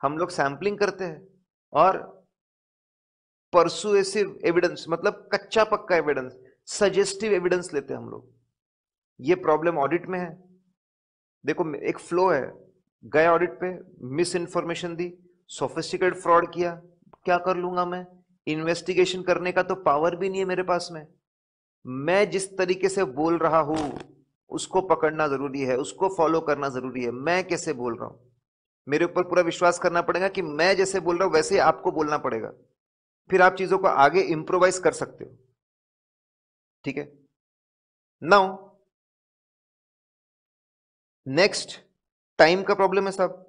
हम लोग सैम्पलिंग करते हैं और परसुएसिव एविडेंस मतलब कच्चा पक्का एविडेंस सजेस्टिव एविडेंस लेते हैं हम लोग ये प्रॉब्लम ऑडिट में है देखो एक फ्लो है गए ऑडिट पे मिस इन्फॉर्मेशन दी सोफिस्टिकेट फ्रॉड किया क्या कर लूंगा मैं इन्वेस्टिगेशन करने का तो पावर भी नहीं है मेरे पास में मैं जिस तरीके से बोल रहा हूं उसको पकड़ना जरूरी है उसको फॉलो करना जरूरी है मैं कैसे बोल रहा हूं मेरे ऊपर पूरा विश्वास करना पड़ेगा कि मैं जैसे बोल रहा हूं वैसे आपको बोलना पड़ेगा फिर आप चीजों को आगे इंप्रोवाइज कर सकते हो ठीक है नाउ नेक्स्ट टाइम का प्रॉब्लम है साहब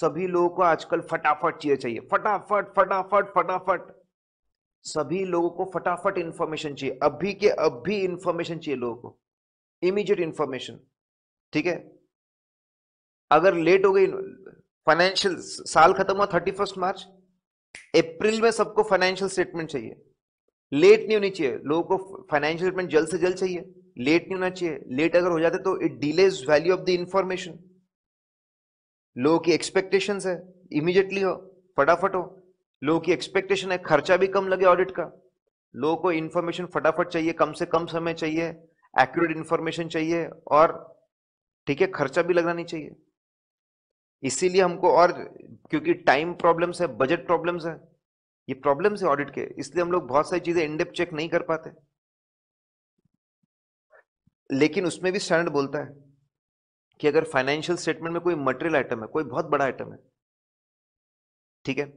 सभी लोगों को आजकल फटाफट चीजें चाहिए फटाफट फटाफट फटाफट सभी लोगों को फटाफट इंफॉर्मेशन चाहिए अभी के अभी इंफॉर्मेशन चाहिए लोगों को इमीजिएट इंफॉर्मेशन ठीक है अगर लेट हो गई फाइनेंशियल साल खत्म हुआ थर्टी फर्स्ट मार्च अप्रैल में सबको फाइनेंशियल स्टेटमेंट चाहिए लेट नहीं होनी चाहिए लोगों को फाइनेंशियल स्टेटमेंट जल्द से जल्द चाहिए लेट नहीं होना चाहिए लेट अगर हो जाते तो it delays value of the information लोगों की एक्सपेक्टेशन है इमीजिएटली हो फटाफट हो लोगों की एक्सपेक्टेशन है खर्चा भी कम लगे ऑडिट का लोगों को इन्फॉर्मेशन फटाफट चाहिए कम से कम समय चाहिए एक्यूरेट इंफॉर्मेशन चाहिए और ठीक है खर्चा भी लगाना नहीं चाहिए इसीलिए हमको और क्योंकि टाइम प्रॉब्लम्स है बजट प्रॉब्लम्स है ये प्रॉब्लम्स है ऑडिट के इसलिए हम लोग बहुत सारी चीजें इंडेप चेक नहीं कर पाते लेकिन उसमें भी स्टैंडर्ड बोलता है कि अगर फाइनेंशियल स्टेटमेंट में कोई मटेरियल आइटम है कोई बहुत बड़ा आइटम है ठीक है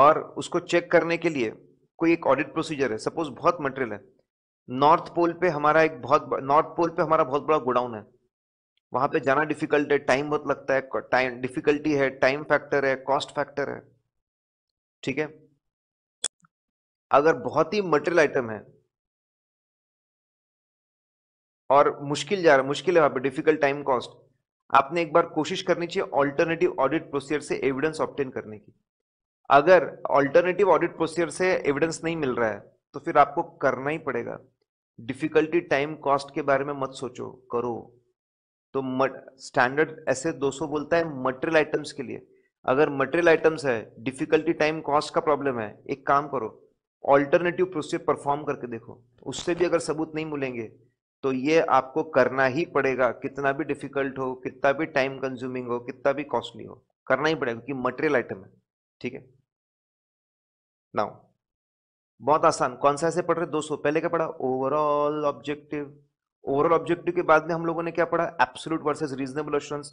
और उसको चेक करने के लिए कोई एक ऑडिट प्रोसीजर है सपोज बहुत मटेरियल है नॉर्थ पोल पे हमारा एक बहुत नॉर्थ पोल पे हमारा बहुत बड़ा गोडाउन है वहां पे जाना डिफिकल्ट है टाइम बहुत लगता है टाइम डिफिकल्टी है टाइम फैक्टर है कॉस्ट फैक्टर है ठीक है अगर बहुत ही मटेरियल आइटम है और मुश्किल जा रहा है मुश्किल है वहां पे डिफिकल्ट टाइम कॉस्ट आपने एक बार कोशिश करनी चाहिए ऑल्टरनेटिव ऑडिट प्रोसीजर से एविडेंस ऑप्टेन करने की अगर ऑल्टरनेटिव ऑडिट प्रोसीजर से एविडेंस नहीं मिल रहा है तो फिर आपको करना ही पड़ेगा डिफिकल्टी टाइम कॉस्ट के बारे में मत सोचो करो तो स्टैंडर्ड ऐसे 200 बोलता है मटेरियल आइटम्स के लिए अगर मटेरियल आइटम्स है डिफिकल्टी टाइम कॉस्ट का प्रॉब्लम है एक काम करो ऑल्टरनेटिव प्रोसीजर परफॉर्म करके देखो उससे भी अगर सबूत नहीं मिलेंगे तो ये आपको करना ही पड़ेगा कितना भी डिफिकल्ट हो कितना भी टाइम कंज्यूमिंग हो कितना भी कॉस्टली हो करना ही पड़ेगा क्योंकि मटेरियल आइटम है ठीक है नाउ बहुत आसान कौन सा ऐसे पढ़ रहे दो सौ पहले क्या पढ़ा ओवरऑल ऑब्जेक्टिव ओवरऑल ऑब्जेक्टिव के बाद में हम लोगों ने क्या पढ़ा एप्सोलूट वर्सेस रीजनेबल अश्योरेंस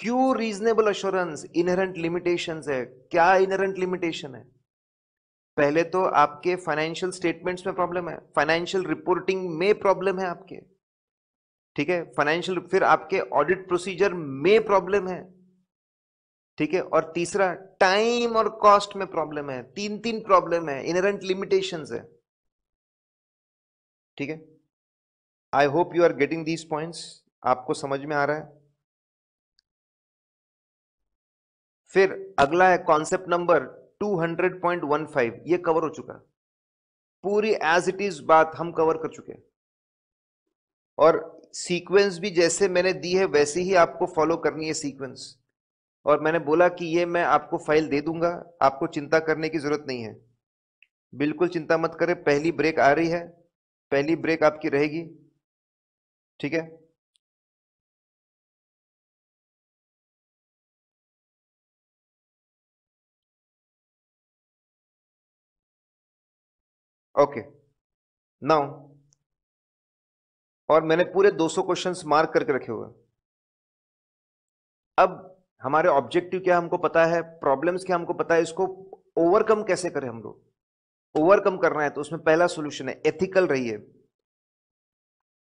क्यों रीजनेबल अश्योरेंस इनहेरेंट लिमिटेशन है क्या इनहेरेंट लिमिटेशन है पहले तो आपके फाइनेंशियल स्टेटमेंट्स में प्रॉब्लम है फाइनेंशियल रिपोर्टिंग में प्रॉब्लम है आपके ठीक है फाइनेंशियल फिर आपके ऑडिट प्रोसीजर में प्रॉब्लम है ठीक है और तीसरा टाइम और कॉस्ट में प्रॉब्लम है तीन तीन प्रॉब्लम है इनरेंट लिमिटेशन है ठीक है I hope you are getting these points आपको समझ में आ रहा है फिर अगला है कॉन्सेप्ट नंबर 200.15 ये कवर हो चुका पूरी एज इट इज बात हम कवर कर चुके और सीक्वेंस भी जैसे मैंने दी है वैसे ही आपको फॉलो करनी है सीक्वेंस और मैंने बोला कि ये मैं आपको फाइल दे दूंगा आपको चिंता करने की ज़रूरत नहीं है बिल्कुल चिंता मत करें पहली ब्रेक आ रही है पहली ब्रेक आपकी रहेगी ठीक है ओके okay. नाउ और मैंने पूरे 200 क्वेश्चंस मार्क करके रखे हुए अब हमारे ऑब्जेक्टिव क्या हमको पता है प्रॉब्लम्स क्या हमको पता है इसको ओवरकम कैसे करें हम लोग ओवरकम करना है तो उसमें पहला सोल्यूशन है एथिकल रहिए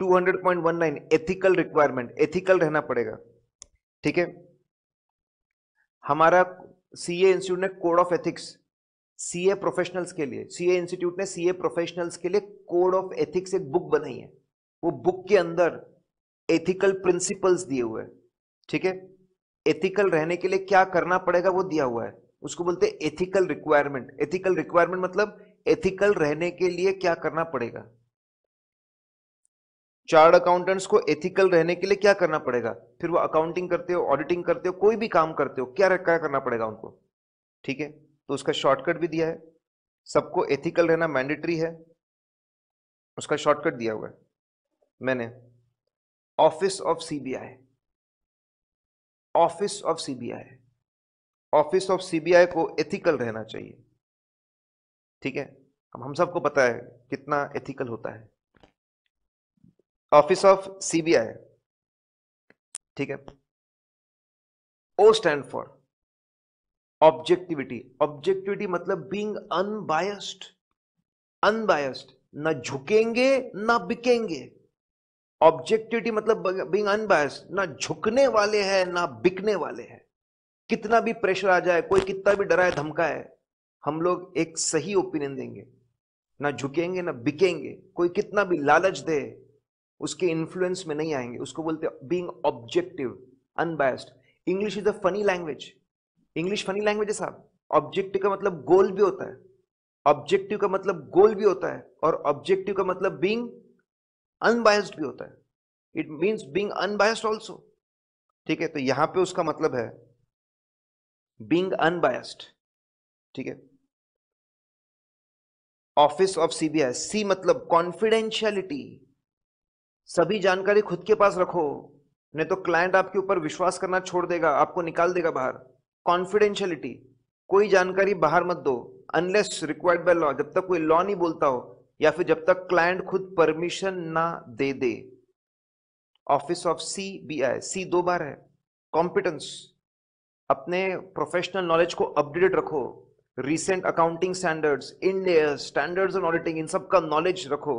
200.19 एथिकल रिक्वायरमेंट एथिकल रहना पड़ेगा ठीक है हमारा सीए इंस्टीट्यूट ने code of ethics CA professionals के लिए सीए इंस्टीट्यूट ने सीए प्रोफेशनल्स के लिए कोड ऑफ एथिक्स एक बुक बनाई है वो बुक के अंदर एथिकल प्रिंसिपल्स दिए हुए ठीक है एथिकल रहने के लिए क्या करना पड़ेगा वो दिया हुआ है उसको बोलते हैं एथिकल रिक्वायरमेंट एथिकल रिक्वायरमेंट मतलब एथिकल रहने के लिए क्या करना पड़ेगा चार्ट अकाउंटेंट्स को एथिकल रहने के लिए क्या करना पड़ेगा फिर वो अकाउंटिंग करते हो ऑडिटिंग करते हो कोई भी काम करते हो क्या क्या करना पड़ेगा उनको ठीक है तो उसका शॉर्टकट भी दिया है सबको एथिकल रहना मैंडेटरी है उसका शॉर्टकट दिया हुआ है मैंने office of CBI office of CBI office of CBI को एथिकल रहना चाहिए ठीक है अब हम सबको पता है कितना एथिकल होता है ऑफिस ऑफ सीबीआई ठीक है O stand for objectivity objectivity मतलब बीइंग अनबायस्ड अनबायस्ड ना झुकेंगे ना बिकेंगे ऑब्जेक्टिविटी मतलब बिंग अनबायस ना झुकने वाले हैं ना बिकने वाले हैं कितना भी प्रेशर आ जाए कोई कितना भी डराए धमका है हम लोग एक सही ओपिनियन देंगे ना झुकेंगे ना बिकेंगे कोई कितना भी लालच दे उसके इन्फ्लुएंस में नहीं आएंगे उसको बोलते being objective unbiased English is a funny language English funny language है साहब ऑब्जेक्टिव का मतलब गोल भी होता है ऑब्जेक्टिव का मतलब गोल भी होता है और ऑब्जेक्टिव का मतलब बीइंग अनबायस्ड भी होता है it means being unbiased also ठीक है तो यहां पे उसका मतलब है बींग अनबायस्ड ठीक है ऑफिस ऑफ सीबीआई सी मतलब कॉन्फिडेंशियलिटी सभी जानकारी खुद के पास रखो नहीं तो क्लाइंट आपके ऊपर विश्वास करना छोड़ देगा आपको निकाल देगा बाहर कॉन्फिडेंशियलिटी कोई जानकारी बाहर मत दो अनलेस रिक्वायर्ड बाय लॉ जब तक कोई लॉ नहीं बोलता हो या फिर जब तक क्लाइंट खुद परमिशन ना दे दे office of C B I C दो बार है कॉम्पिटेंस अपने प्रोफेशनल नॉलेज को अपडेट रखो recent accounting standards India standards on auditing इन सब का नॉलेज रखो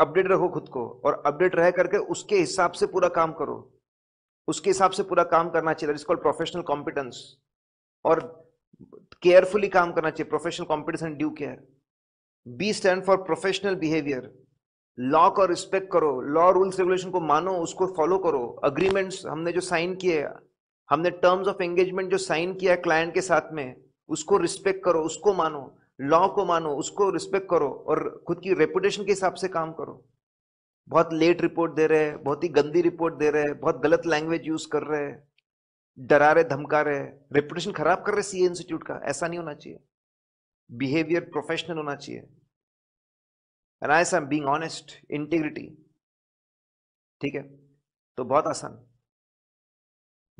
अपडेट रखो खुद को और अपडेट रह करके उसके हिसाब से पूरा काम करो उसके हिसाब से पूरा काम करना चाहिए जिसको प्रोफेशनल कॉम्पिटेंस और केयरफुली काम करना चाहिए professional competence and due care B stand for professional behaviour law का रिस्पेक्ट करो लॉ रूल्स रेगुलेशन को मानो उसको फॉलो करो अग्रीमेंट्स हमने जो साइन किए हमने टर्म्स ऑफ एंगेजमेंट जो साइन किया क्लाइंट के साथ में उसको रिस्पेक्ट करो उसको मानो लॉ को मानो उसको रिस्पेक्ट करो और खुद की रेपुटेशन के हिसाब से काम करो बहुत लेट रिपोर्ट दे रहे हैं बहुत ही गंदी रिपोर्ट दे रहे हैं बहुत गलत लैंग्वेज यूज कर रहे हैं डरा रहे धमका रहे रेपुटेशन खराब कर रहे सी इंस्टीट्यूट का ऐसा नहीं होना चाहिए बिहेवियर प्रोफेशनल होना चाहिए and I am being honest integrity ठीक है तो बहुत आसान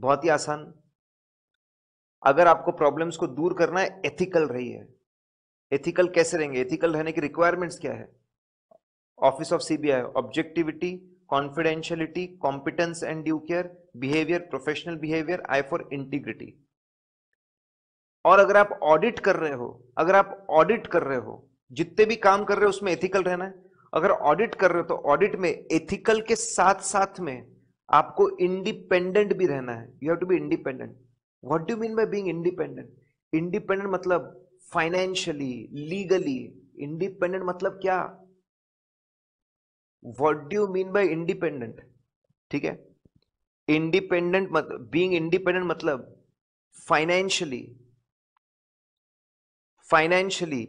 बहुत ही आसान अगर आपको प्रॉब्लम्स को दूर करना है एथिकल रहिए एथिकल कैसे रहेंगे एथिकल रहने की रिक्वायरमेंट्स क्या है office of CBI objectivity confidentiality competence and due care behaviour professional behaviour I for integrity और अगर आप ऑडिट कर रहे हो अगर आप ऑडिट कर रहे हो जितने भी काम कर रहे हो उसमें एथिकल रहना है अगर ऑडिट कर रहे हो तो ऑडिट में एथिकल के साथ साथ में आपको इंडिपेंडेंट भी रहना है you have to be independent what do mean by being independent independent मतलब फाइनेंशियली लीगली इंडिपेंडेंट मतलब क्या what do mean by independent ठीक है इंडिपेंडेंट मतलब बीइंग इंडिपेंडेंट मतलब फाइनेंशियली फाइनेंशियली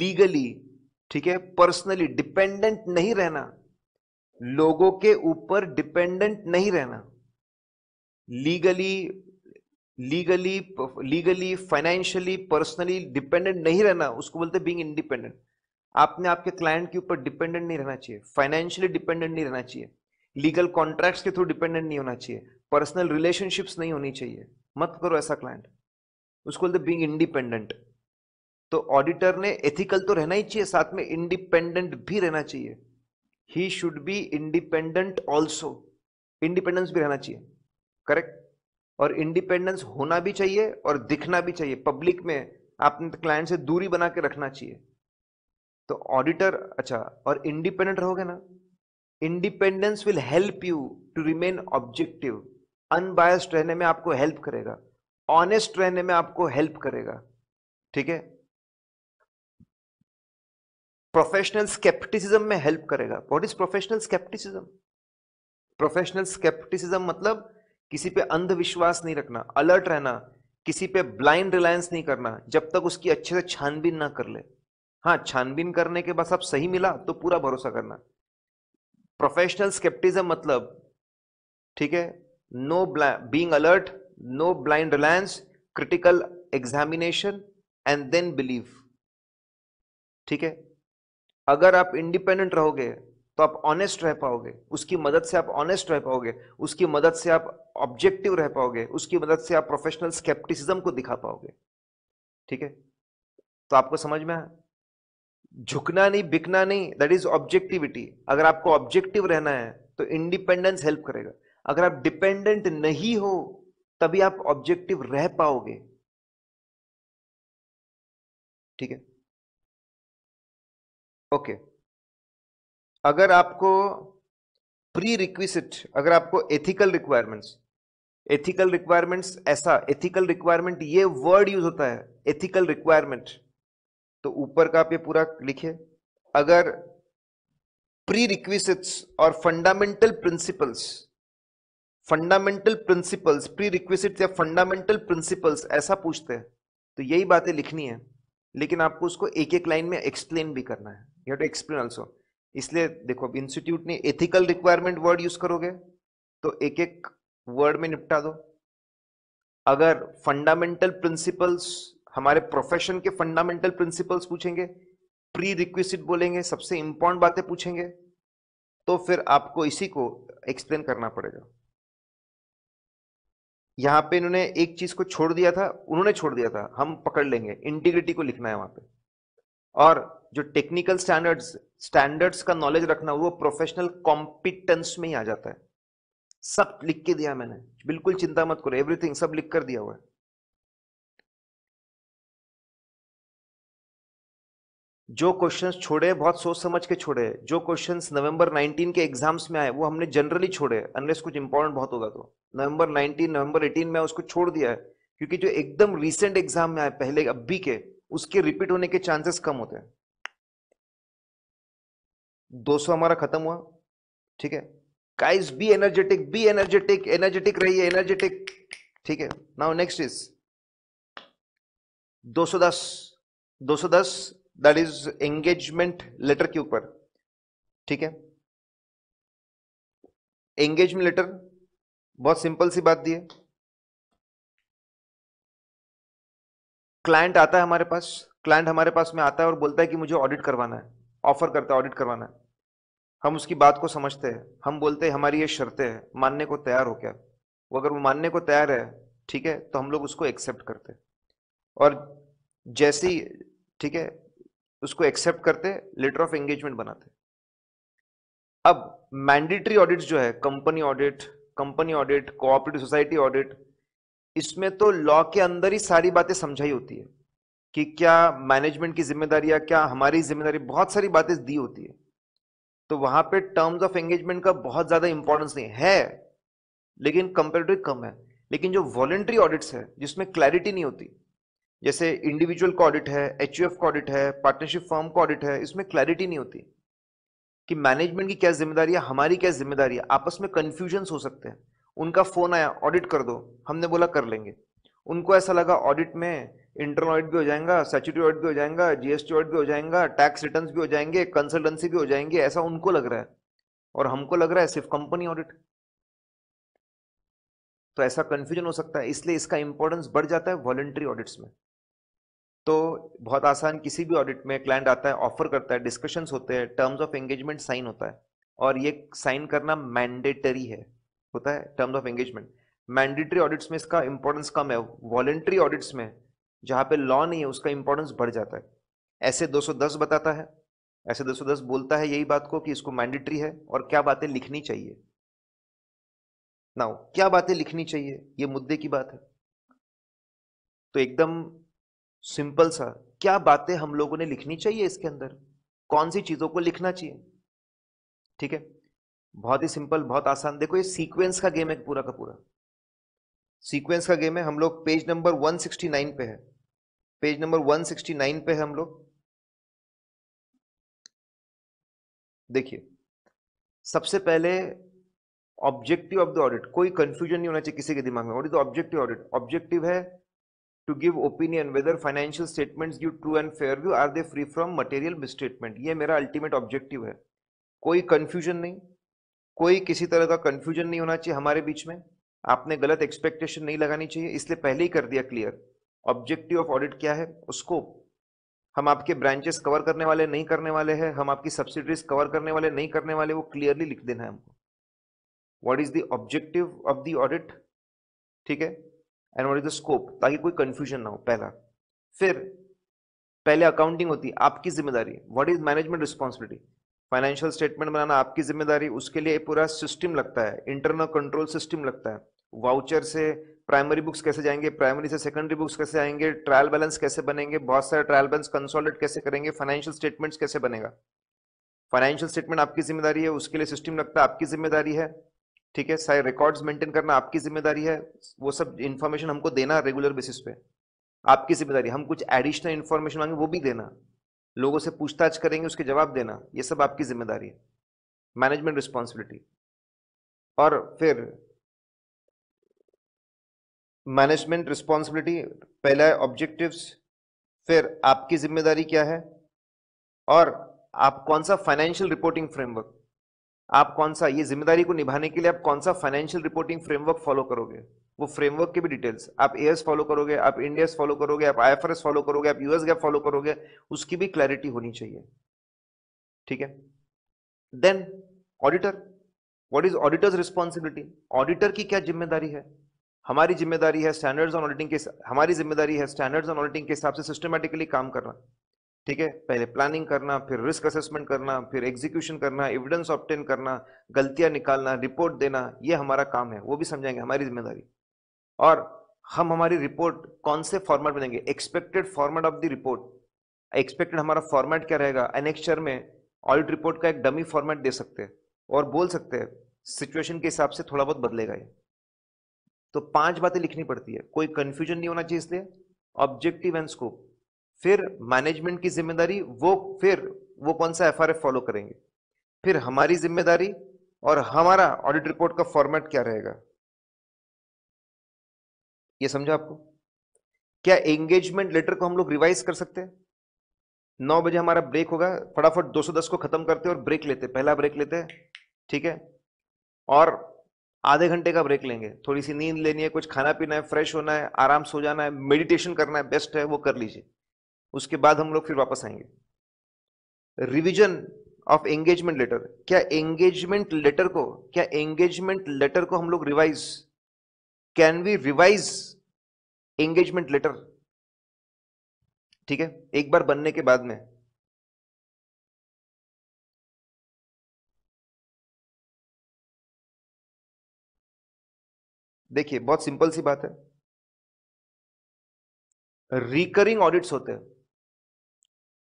लीगली ठीक है पर्सनली डिपेंडेंट नहीं रहना लोगों के ऊपर डिपेंडेंट नहीं रहना legally legally legally financially personally dependent नहीं रहना उसको बोलते बीइंग इंडिपेंडेंट आपने आपके क्लाइंट के ऊपर डिपेंडेंट नहीं रहना चाहिए फाइनेंशियली डिपेंडेंट नहीं रहना चाहिए लीगल कॉन्ट्रैक्ट्स के थ्रू डिपेंडेंट नहीं होना चाहिए पर्सनल रिलेशनशिप्स नहीं होनी चाहिए मत करो ऐसा क्लाइंट उसको बोलते बींग इंडिपेंडेंट तो ऑडिटर ने एथिकल तो रहना ही चाहिए साथ में इंडिपेंडेंट भी रहना चाहिए he should be independent also independence भी रहना चाहिए करेक्ट और इंडिपेंडेंस होना भी चाहिए और दिखना भी चाहिए पब्लिक में आपने क्लाइंट तो से दूरी बना के रखना चाहिए तो ऑडिटर अच्छा और इंडिपेंडेंट रहोगे ना independence will help you to remain objective unbiased रहने में आपको हेल्प करेगा ऑनेस्ट रहने में आपको हेल्प करेगा ठीक है प्रोफेशनल स्केप्टिसिज्म में हेल्प करेगा what is professional scepticism professional scepticism मतलब किसी पे अंधविश्वास नहीं रखना अलर्ट रहना किसी पे ब्लाइंड रिलायंस नहीं करना जब तक उसकी अच्छे से छानबीन ना कर ले हाँ छानबीन करने के बाद आप सही मिला तो पूरा भरोसा करना प्रोफेशनल स्केप्टिज्म मतलब ठीक है no being alert no blind reliance critical examination and then believe ठीक है अगर आप इंडिपेंडेंट रहोगे तो आप ऑनेस्ट रह पाओगे उसकी मदद से आप ऑनेस्ट रह पाओगे उसकी मदद से आप ऑब्जेक्टिव रह पाओगे उसकी मदद से आप प्रोफेशनल स्केप्टिसिज्म को दिखा पाओगे ठीक है तो आपको समझ में झुकना नहीं बिकना नहीं दैट इज ऑब्जेक्टिविटी अगर आपको ऑब्जेक्टिव रहना है तो इंडिपेंडेंस हेल्प करेगा अगर आप डिपेंडेंट नहीं हो तभी आप ऑब्जेक्टिव रह पाओगे ठीक है ओके अगर आपको प्री रिक्विजिट अगर आपको एथिकल रिक्वायरमेंट्स एथिकल रिक्वायरमेंट्स ऐसा एथिकल रिक्वायरमेंट ये वर्ड यूज होता है एथिकल रिक्वायरमेंट तो ऊपर का आप ये पूरा लिखिए अगर प्री रिक्विजिट्स और fundamental principles fundamental principles prerequisite या फंडामेंटल प्रिंसिपल्स ऐसा पूछते हैं तो यही बातें लिखनी है लेकिन आपको उसको एक एक लाइन में एक्सप्लेन भी करना है यू टू एक्सप्लेन ऑल्सो इसलिए देखो अब इंस्टीट्यूट ने एथिकल रिक्वायरमेंट वर्ड यूज करोगे तो एक एक वर्ड में निपटा दो अगर फंडामेंटल प्रिंसिपल्स हमारे प्रोफेशन के फंडामेंटल प्रिंसिपल्स पूछेंगे प्री रिक्वेस्ट बोलेंगे सबसे इंपॉर्टेंट बातें पूछेंगे तो फिर आपको इसी को एक्सप्लेन करना पड़ेगा यहाँ पे इन्होंने एक चीज को छोड़ दिया था उन्होंने छोड़ दिया था हम पकड़ लेंगे इंटीग्रिटी को लिखना है वहां पे और जो टेक्निकल स्टैंडर्ड्स स्टैंडर्ड्स का नॉलेज रखना वो प्रोफेशनल कॉम्पिटेंस में ही आ जाता है सब लिख के दिया मैंने बिल्कुल चिंता मत करो एवरीथिंग सब लिख कर दिया हुआ है जो क्वेश्चंस छोड़े बहुत सोच समझ के छोड़े जो क्वेश्चंस नवंबर 19 के एग्जाम्स में आए वो हमने जनरली छोड़े अनलेस कुछ इंपॉर्टेंट बहुत होगा तो नवंबर 19 नवंबर 18 में उसको छोड़ दिया है क्योंकि जो एकदम रिसेंट एग्जाम में आए पहले अभी के उसके रिपीट होने के चांसेस कम होते हैं दो हमारा खत्म हुआ ठीक है guys be energetic be energetic energetic रहिए एनर्जेटिक ठीक है now next is 210 210 that is engagement letter के ऊपर ठीक है एंगेजमेंट लेटर बहुत सिंपल सी बात दी है क्लाइंट आता है हमारे पास क्लाइंट हमारे पास में आता है और बोलता है कि मुझे ऑडिट करवाना है ऑफर करता है ऑडिट करवाना है हम उसकी बात को समझते हैं हम बोलते हैं हमारी ये शर्तें हैं मानने को तैयार हो क्या वो अगर वो मानने को तैयार है ठीक है तो हम लोग उसको एक्सेप्ट करते हैं और जैसी ठीक है उसको एक्सेप्ट करते लेटर ऑफ एंगेजमेंट बनाते अब मैंडेटरी ऑडिट जो है company audit company audit cooperative society audit इसमें तो लॉ के अंदर ही सारी बातें समझाई होती है कि क्या मैनेजमेंट की जिम्मेदारी या क्या हमारी जिम्मेदारी बहुत सारी बातें दी होती है तो वहां पे टर्म्स ऑफ एंगेजमेंट का बहुत ज्यादा इंपॉर्टेंस नहीं है लेकिन कंपेरेटिव कम है लेकिन जो वॉलेंट्री ऑडिट्स है जिसमें क्लैरिटी नहीं होती जैसे इंडिविजुअल का ऑडिट है एच यू एफ का ऑडिट है पार्टनरशिप फर्म का ऑडिट है इसमें क्लैरिटी नहीं होती कि मैनेजमेंट की क्या जिम्मेदारी है हमारी क्या जिम्मेदारी है आपस में कन्फ्यूजन हो सकते हैं उनका फोन आया ऑडिट कर दो हमने बोला कर लेंगे उनको ऐसा लगा ऑडिट में इंटरनल ऑडिट भी हो जाएगा सेचुरी ऑडिट भी हो जाएगा जीएसटी ऑडिट भी हो जाएगा टैक्स रिटर्न भी हो जाएंगे कंसल्टेंसी भी हो जाएंगे ऐसा उनको लग रहा है और हमको लग रहा है सिर्फ कंपनी ऑडिट तो ऐसा कंफ्यूजन हो सकता है इसलिए इसका इंपॉर्टेंस बढ़ जाता है वॉलेंट्री ऑडिट्स में तो बहुत आसान किसी भी ऑडिट में क्लाइंट आता है ऑफर करता है डिस्कशन होते हैं टर्म्स ऑफ एंगेजमेंट साइन होता है और ये साइन करना मैंडेटरी है होता है terms of engagement mandatory audits में इसका इंपॉर्टेंस कम है वॉलेंट्री ऑडिट्स में जहां पे लॉ नहीं है उसका इंपॉर्टेंस बढ़ जाता है ऐसे 210 बताता है ऐसे 210 बोलता है यही बात को कि इसको मैंडेटरी है और क्या बातें लिखनी चाहिए नाउ क्या बातें लिखनी चाहिए ये मुद्दे की बात है तो एकदम सिंपल सा क्या बातें हम लोगों ने लिखनी चाहिए इसके अंदर कौन सी चीजों को लिखना चाहिए ठीक है बहुत ही सिंपल बहुत आसान देखो ये सीक्वेंस का गेम है पूरा का पूरा सीक्वेंस का गेम है हम लोग पेज नंबर 169 पे है पेज नंबर 169 पे है हम लोग देखिए सबसे पहले ऑब्जेक्टिव ऑफ द ऑडिट कोई कंफ्यूजन नहीं होना चाहिए किसी के दिमाग में ऑडिट ऑब्जेक्टिव ऑडिट ऑब्जेक्टिव है to give opinion whether financial statements give true and fair view are they free from material misstatement ye mera ultimate objective hai koi confusion nahi koi kisi tarah ka confusion nahi hona chahiye hamare beech mein aapne galat expectation nahi lagani chahiye isliye pehle hi kar diya clear objective of audit kya hai usko हम आपके ब्रांचेस कवर करने वाले नहीं करने वाले हैं हम आपकी सब्सिडरीज कवर करने वाले नहीं करने वाले वो क्लियरली लिख देना है हमको what is the objective of the audit ठीक है and what is the scope ताकि कोई कंफ्यूजन ना हो पहला फिर पहले अकाउंटिंग होती है आपकी जिम्मेदारी what is management responsibility financial statement बनाना आपकी जिम्मेदारी उसके लिए पूरा सिस्टम लगता है इंटरनल कंट्रोल सिस्टम लगता है वाउचर से प्राइमरी बुक्स कैसे जाएंगे प्राइमरी से सेकेंडरी बुक्स कैसे आएंगे ट्रायल बैलेंस कैसे बनेंगे बहुत सारे ट्रायल बैलेंस कंसोलिडेट कैसे करेंगे फाइनेंशियल स्टेटमेंट्स कैसे बनेगा फाइनेंशियल स्टेटमेंट आपकी जिम्मेदारी है उसके लिए सिस्टम लगता है आपकी जिम्मेदारी है ठीक है सारे रिकॉर्ड्स मेंटेन करना आपकी जिम्मेदारी है वो सब इन्फॉर्मेशन हमको देना रेगुलर बेसिस पे आपकी जिम्मेदारी हम कुछ एडिशनल इन्फॉर्मेशन मांगे वो भी देना लोगों से पूछताछ करेंगे उसके जवाब देना ये सब आपकी जिम्मेदारी है मैनेजमेंट रिस्पॉन्सिबिलिटी और फिर मैनेजमेंट रिस्पॉन्सिबिलिटी पहला है ऑब्जेक्टिव्स फिर आपकी जिम्मेदारी क्या है और आप कौन सा फाइनेंशियल रिपोर्टिंग फ्रेमवर्क आप कौन सा ये जिम्मेदारी को निभाने के लिए आप कौन सा फाइनेंशियल रिपोर्टिंग फ्रेमवर्क फॉलो करोगे वो फ्रेमवर्क के भी डिटेल्स आप एएस फॉलो करोगे आप इंडियस फॉलो करोगे आप आई फॉलो करोगे आप यूएस गैप फॉलो करोगे उसकी भी क्लैरिटी होनी चाहिए ठीक है then auditor what is auditor's responsibility auditor की क्या जिम्मेदारी है हमारी जिम्मेदारी है स्टैंडर्ड्स ऑन ऑडिटिंग के हमारी जिम्मेदारी है स्टैंडर्ड्स ऑन ऑडिटिंग के हिसाब से सिस्टमेटिकली काम करना ठीक है पहले प्लानिंग करना फिर रिस्क असेसमेंट करना फिर एग्जीक्यूशन करना एविडेंस ऑप्टेन करना गलतियां निकालना रिपोर्ट देना ये हमारा काम है वो भी समझाएंगे हमारी जिम्मेदारी और हम हमारी रिपोर्ट कौन से फॉर्मेट में देंगे expected format of the report expected हमारा फॉर्मेट क्या रहेगा एनेक्चर में ऑडिट रिपोर्ट का एक डमी फॉर्मेट दे सकते हैं और बोल सकते हैं सिचुएशन के हिसाब से थोड़ा बहुत बदलेगा ये तो पांच बातें लिखनी पड़ती है कोई कंफ्यूजन नहीं होना चाहिए इसलिए ऑब्जेक्टिव एंड स्कोप फिर मैनेजमेंट की जिम्मेदारी वो फिर वो कौन सा एफ फॉलो करेंगे फिर हमारी जिम्मेदारी और हमारा ऑडिट रिपोर्ट का फॉर्मेट क्या रहेगा ये समझा आपको क्या एंगेजमेंट लेटर को हम लोग रिवाइज कर सकते हैं नौ बजे हमारा ब्रेक होगा फटाफट 210 को खत्म करते हैं और ब्रेक लेते हैं पहला ब्रेक लेते हैं ठीक है और आधे घंटे का ब्रेक लेंगे थोड़ी सी नींद लेनी है कुछ खाना पीना है फ्रेश होना है आराम सो जाना है मेडिटेशन करना है बेस्ट है वो कर लीजिए उसके बाद हम लोग फिर वापस आएंगे रिवीजन ऑफ एंगेजमेंट लेटर क्या एंगेजमेंट लेटर को क्या एंगेजमेंट लेटर को हम लोग revise can we revise engagement letter ठीक है एक बार बनने के बाद में देखिए बहुत सिंपल सी बात है रिकरिंग ऑडिट्स होते हैं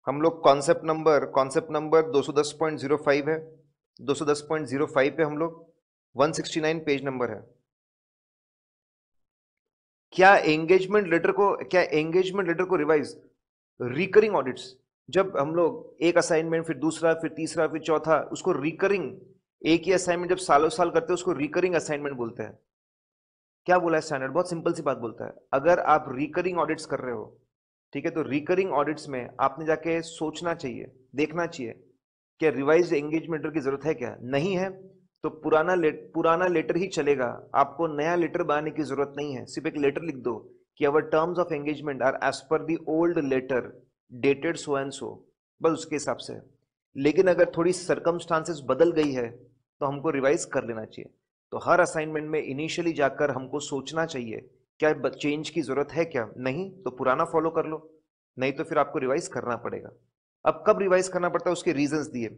हम लोग कॉन्सेप्ट नंबर कॉन्सेप्ट नंबर 210.05 है 210.05 पे हम लोग 169 पेज नंबर है क्या एंगेजमेंट लेटर को क्या एंगेजमेंट लेटर को रिवाइज रिकरिंग ऑडिट्स जब हम लोग एक असाइनमेंट फिर दूसरा फिर तीसरा फिर चौथा उसको रिकरिंग एक ही असाइनमेंट जब सालों साल करते हैं उसको रिकरिंग असाइनमेंट बोलते हैं क्या बोला है स्टैंडर्ड बहुत सिंपल सी बात बोलता है अगर आप रिकरिंग ऑडिट्स कर रहे हो ठीक है तो रिकरिंग ऑडिट्स में आपने जाके सोचना चाहिए देखना चाहिए क्या रिवाइज एंगेजमेंटर की जरूरत है क्या नहीं है तो पुराना लेट पुराना लेटर ही चलेगा आपको नया लेटर बनाने की जरूरत नहीं है सिर्फ एक लेटर लिख दो कि our terms of engagement are as per the old letter dated so and so बस उसके हिसाब से लेकिन अगर थोड़ी सरकमस्टांसेस बदल गई है तो हमको रिवाइज कर लेना चाहिए तो हर असाइनमेंट में इनिशियली जाकर हमको सोचना चाहिए क्या चेंज की जरूरत है क्या नहीं तो पुराना फॉलो कर लो नहीं तो फिर आपको रिवाइज करना पड़ेगा अब कब रिवाइज करना पड़ता है उसके रीजंस दिए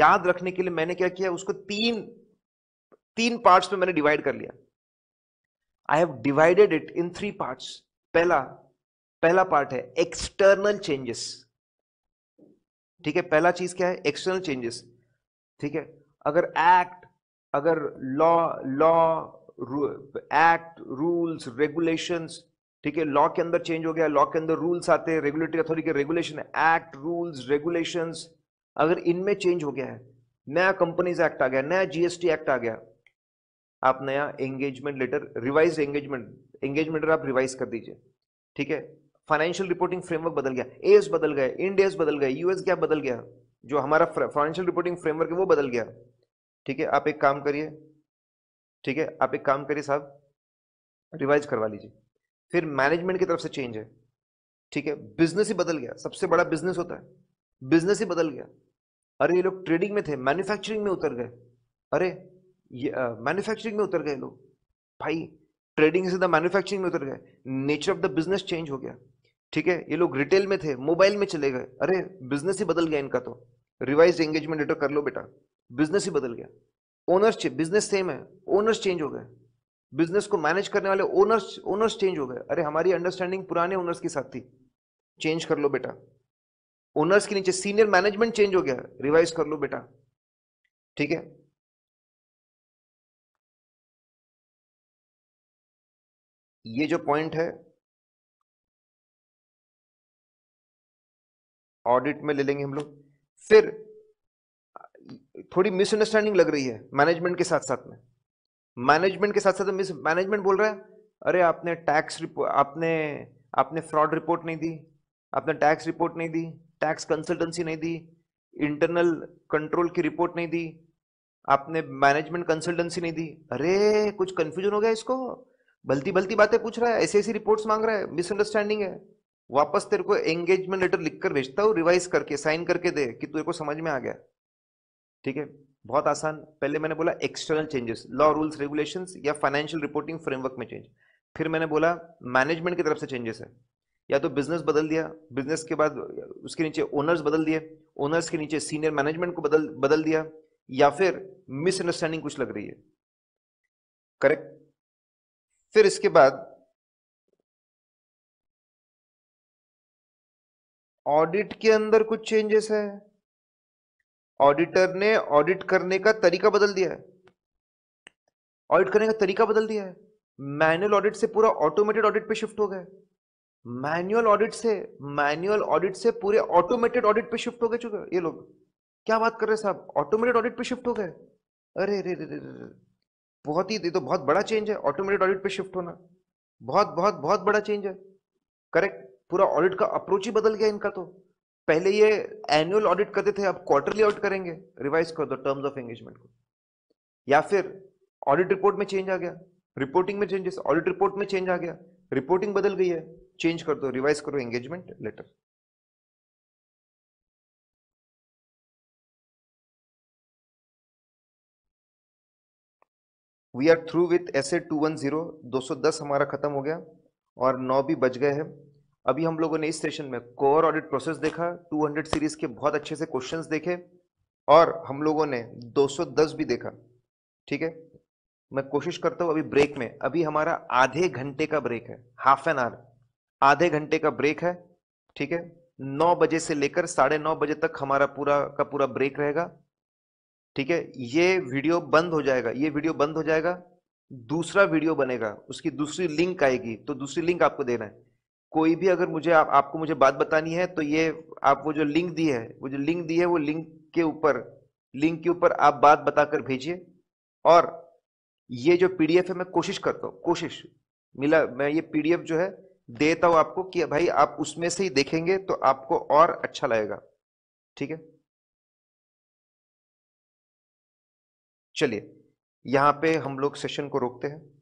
याद रखने के लिए मैंने क्या किया उसको तीन तीन पार्ट्स में मैंने डिवाइड कर लिया I have divided it in three parts पहला पहला पार्ट है एक्सटर्नल चेंजेस ठीक है पहला चीज क्या है एक्सटर्नल चेंजेस ठीक है अगर एक्ट अगर law law act rules regulations ठीक है लॉ के अंदर चेंज हो गया लॉ के अंदर रूल्स आते हैं रेगुलेटरी अथॉरिटी के रेगुलेशन एक्ट रूल्स रेगुलेशंस अगर इनमें चेंज हो गया है नया कंपनीज एक्ट आ गया नया जीएसटी एक्ट आ गया आप नया engagement letter revise engagement engagement letter आप रिवाइज कर दीजिए ठीक है फाइनेंशियल रिपोर्टिंग फ्रेमवर्क बदल गया एस बदल गए इंडियस बदल गए यूएस क्या बदल गया जो हमारा फाइनेंशियल रिपोर्टिंग फ्रेमवर्क है वो बदल गया ठीक है आप एक काम करिए ठीक है आप एक काम करिए साहब रिवाइज करवा लीजिए फिर मैनेजमेंट की तरफ से चेंज है ठीक है बिजनेस ही बदल गया सबसे बड़ा बिजनेस होता है बिजनेस ही बदल गया अरे ये लोग ट्रेडिंग में थे मैन्युफैक्चरिंग में उतर गए अरे ये मैन्युफैक्चरिंग में उतर गए लोग भाई ट्रेडिंग से द तो मैन्युफैक्चरिंग में उतर गए nature of the business change हो गया ठीक है ये लोग रिटेल में थे मोबाइल में चले गए अरे बिजनेस ही बदल गया इनका तो रिवाइज एंगेजमेंट लेटर कर लो बेटा बिजनेस ही बदल गया ओनर्स बिजनेस सेम है ओनर्स चेंज हो गए बिजनेस को मैनेज करने वाले ओनर्स ओनर्स चेंज हो गए अरे हमारी अंडरस्टैंडिंग पुराने ओनर्स के साथ थी चेंज कर लो बेटा ओनर्स के नीचे सीनियर मैनेजमेंट चेंज हो गया रिवाइज कर लो बेटा ठीक है ये जो पॉइंट है ऑडिट में ले लेंगे हम लोग फिर थोड़ी मिसअंडरस्टैंडिंग लग रही है मैनेजमेंट के साथ साथ में मैनेजमेंट के साथ साथ मिस मैनेजमेंट बोल रहा है अरे आपने टैक्स रिपोर्ट आपने आपने फ्रॉड रिपोर्ट नहीं दी आपने टैक्स रिपोर्ट नहीं दी टैक्स कंसल्टेंसी नहीं दी इंटरनल कंट्रोल की रिपोर्ट नहीं दी आपने मैनेजमेंट कंसल्टेंसी नहीं दी अरे कुछ कंफ्यूजन हो गया इसको बलती बलती बातें पूछ रहा है ऐसी ऐसी रिपोर्ट्स मांग रहा है मिसअंडरस्टैंडिंग है वापस तेरे को एंगेजमेंट लेटर लिखकर भेजता हूँ रिवाइज करके साइन करके दे कि तेरे को समझ में आ गया ठीक है बहुत आसान पहले मैंने बोला external changes law rules regulations या फाइनेंशियल रिपोर्टिंग फ्रेमवर्क में चेंज फिर मैंने बोला मैनेजमेंट की तरफ से चेंजेस है या तो बिजनेस बदल दिया बिजनेस के बाद उसके नीचे ओनर्स बदल दिए ओनर्स के नीचे सीनियर मैनेजमेंट को बदल बदल दिया या फिर मिसअंडरस्टैंडिंग कुछ लग रही है करेक्ट फिर इसके बाद ऑडिट के अंदर कुछ चेंजेस है ऑडिटर ने ऑडिट करने का तरीका बदल दिया है ऑडिट करने का तरीका बदल दिया है मैनुअल ऑडिट से पूरा ऑटोमेटेड ऑडिट पे शिफ्ट हो गया मैनुअल ऑडिट से मैनुअल ऑडिट से पूरे ऑटोमेटेड ऑडिट पे शिफ्ट हो गए चुके ये लोग क्या बात कर रहे हैं साहब ऑटोमेटेड ऑडिट पे शिफ्ट हो गए अरे अरे अरे बहुत ही तो बहुत बड़ा चेंज है ऑटोमेटेड ऑडिट पे शिफ्ट होना बहुत बहुत बहुत बड़ा चेंज है करेक्ट पूरा ऑडिट का अप्रोच ही बदल गया इनका तो पहले ये एनुअल ऑडिट करते थे अब क्वार्टरली ऑडिट करेंगे रिवाइज कर दो टर्म्स ऑफ एंगेजमेंट को या फिर ऑडिट रिपोर्ट में चेंज आ गया रिपोर्टिंग में चेंजेस ऑडिट रिपोर्ट में चेंज आ गया रिपोर्टिंग बदल गई है चेंज कर दो रिवाइज करो engagement letter we are through with S A two one zero दो सौ दस हमारा खत्म हो गया और नौ भी बच गए हैं अभी हम लोगों ने इस सेशन में कोर ऑडिट प्रोसेस देखा 200 सीरीज के बहुत अच्छे से क्वेश्चंस देखे और हम लोगों ने 210 भी देखा ठीक है मैं कोशिश करता हूं अभी ब्रेक में अभी हमारा आधे घंटे का ब्रेक है हाफ एन आवर आधे घंटे का ब्रेक है ठीक है नौ बजे से लेकर साढ़े नौ बजे तक हमारा पूरा का पूरा ब्रेक रहेगा ठीक है ये वीडियो बंद हो जाएगा ये वीडियो बंद हो जाएगा दूसरा वीडियो बनेगा उसकी दूसरी लिंक आएगी तो दूसरी लिंक आपको देना है कोई भी अगर मुझे आप, आपको मुझे बात बतानी है तो ये आप वो जो लिंक दी है वो जो लिंक दी है वो लिंक के ऊपर लिंक के ऊपर आप बात बताकर भेजिए और ये जो पीडीएफ है मैं कोशिश करता हूँ कोशिश मिला मैं ये पीडीएफ जो है देता हूँ आपको कि भाई आप उसमें से ही देखेंगे तो आपको और अच्छा लगेगा ठीक है चलिए यहाँ पे हम लोग सेशन को रोकते हैं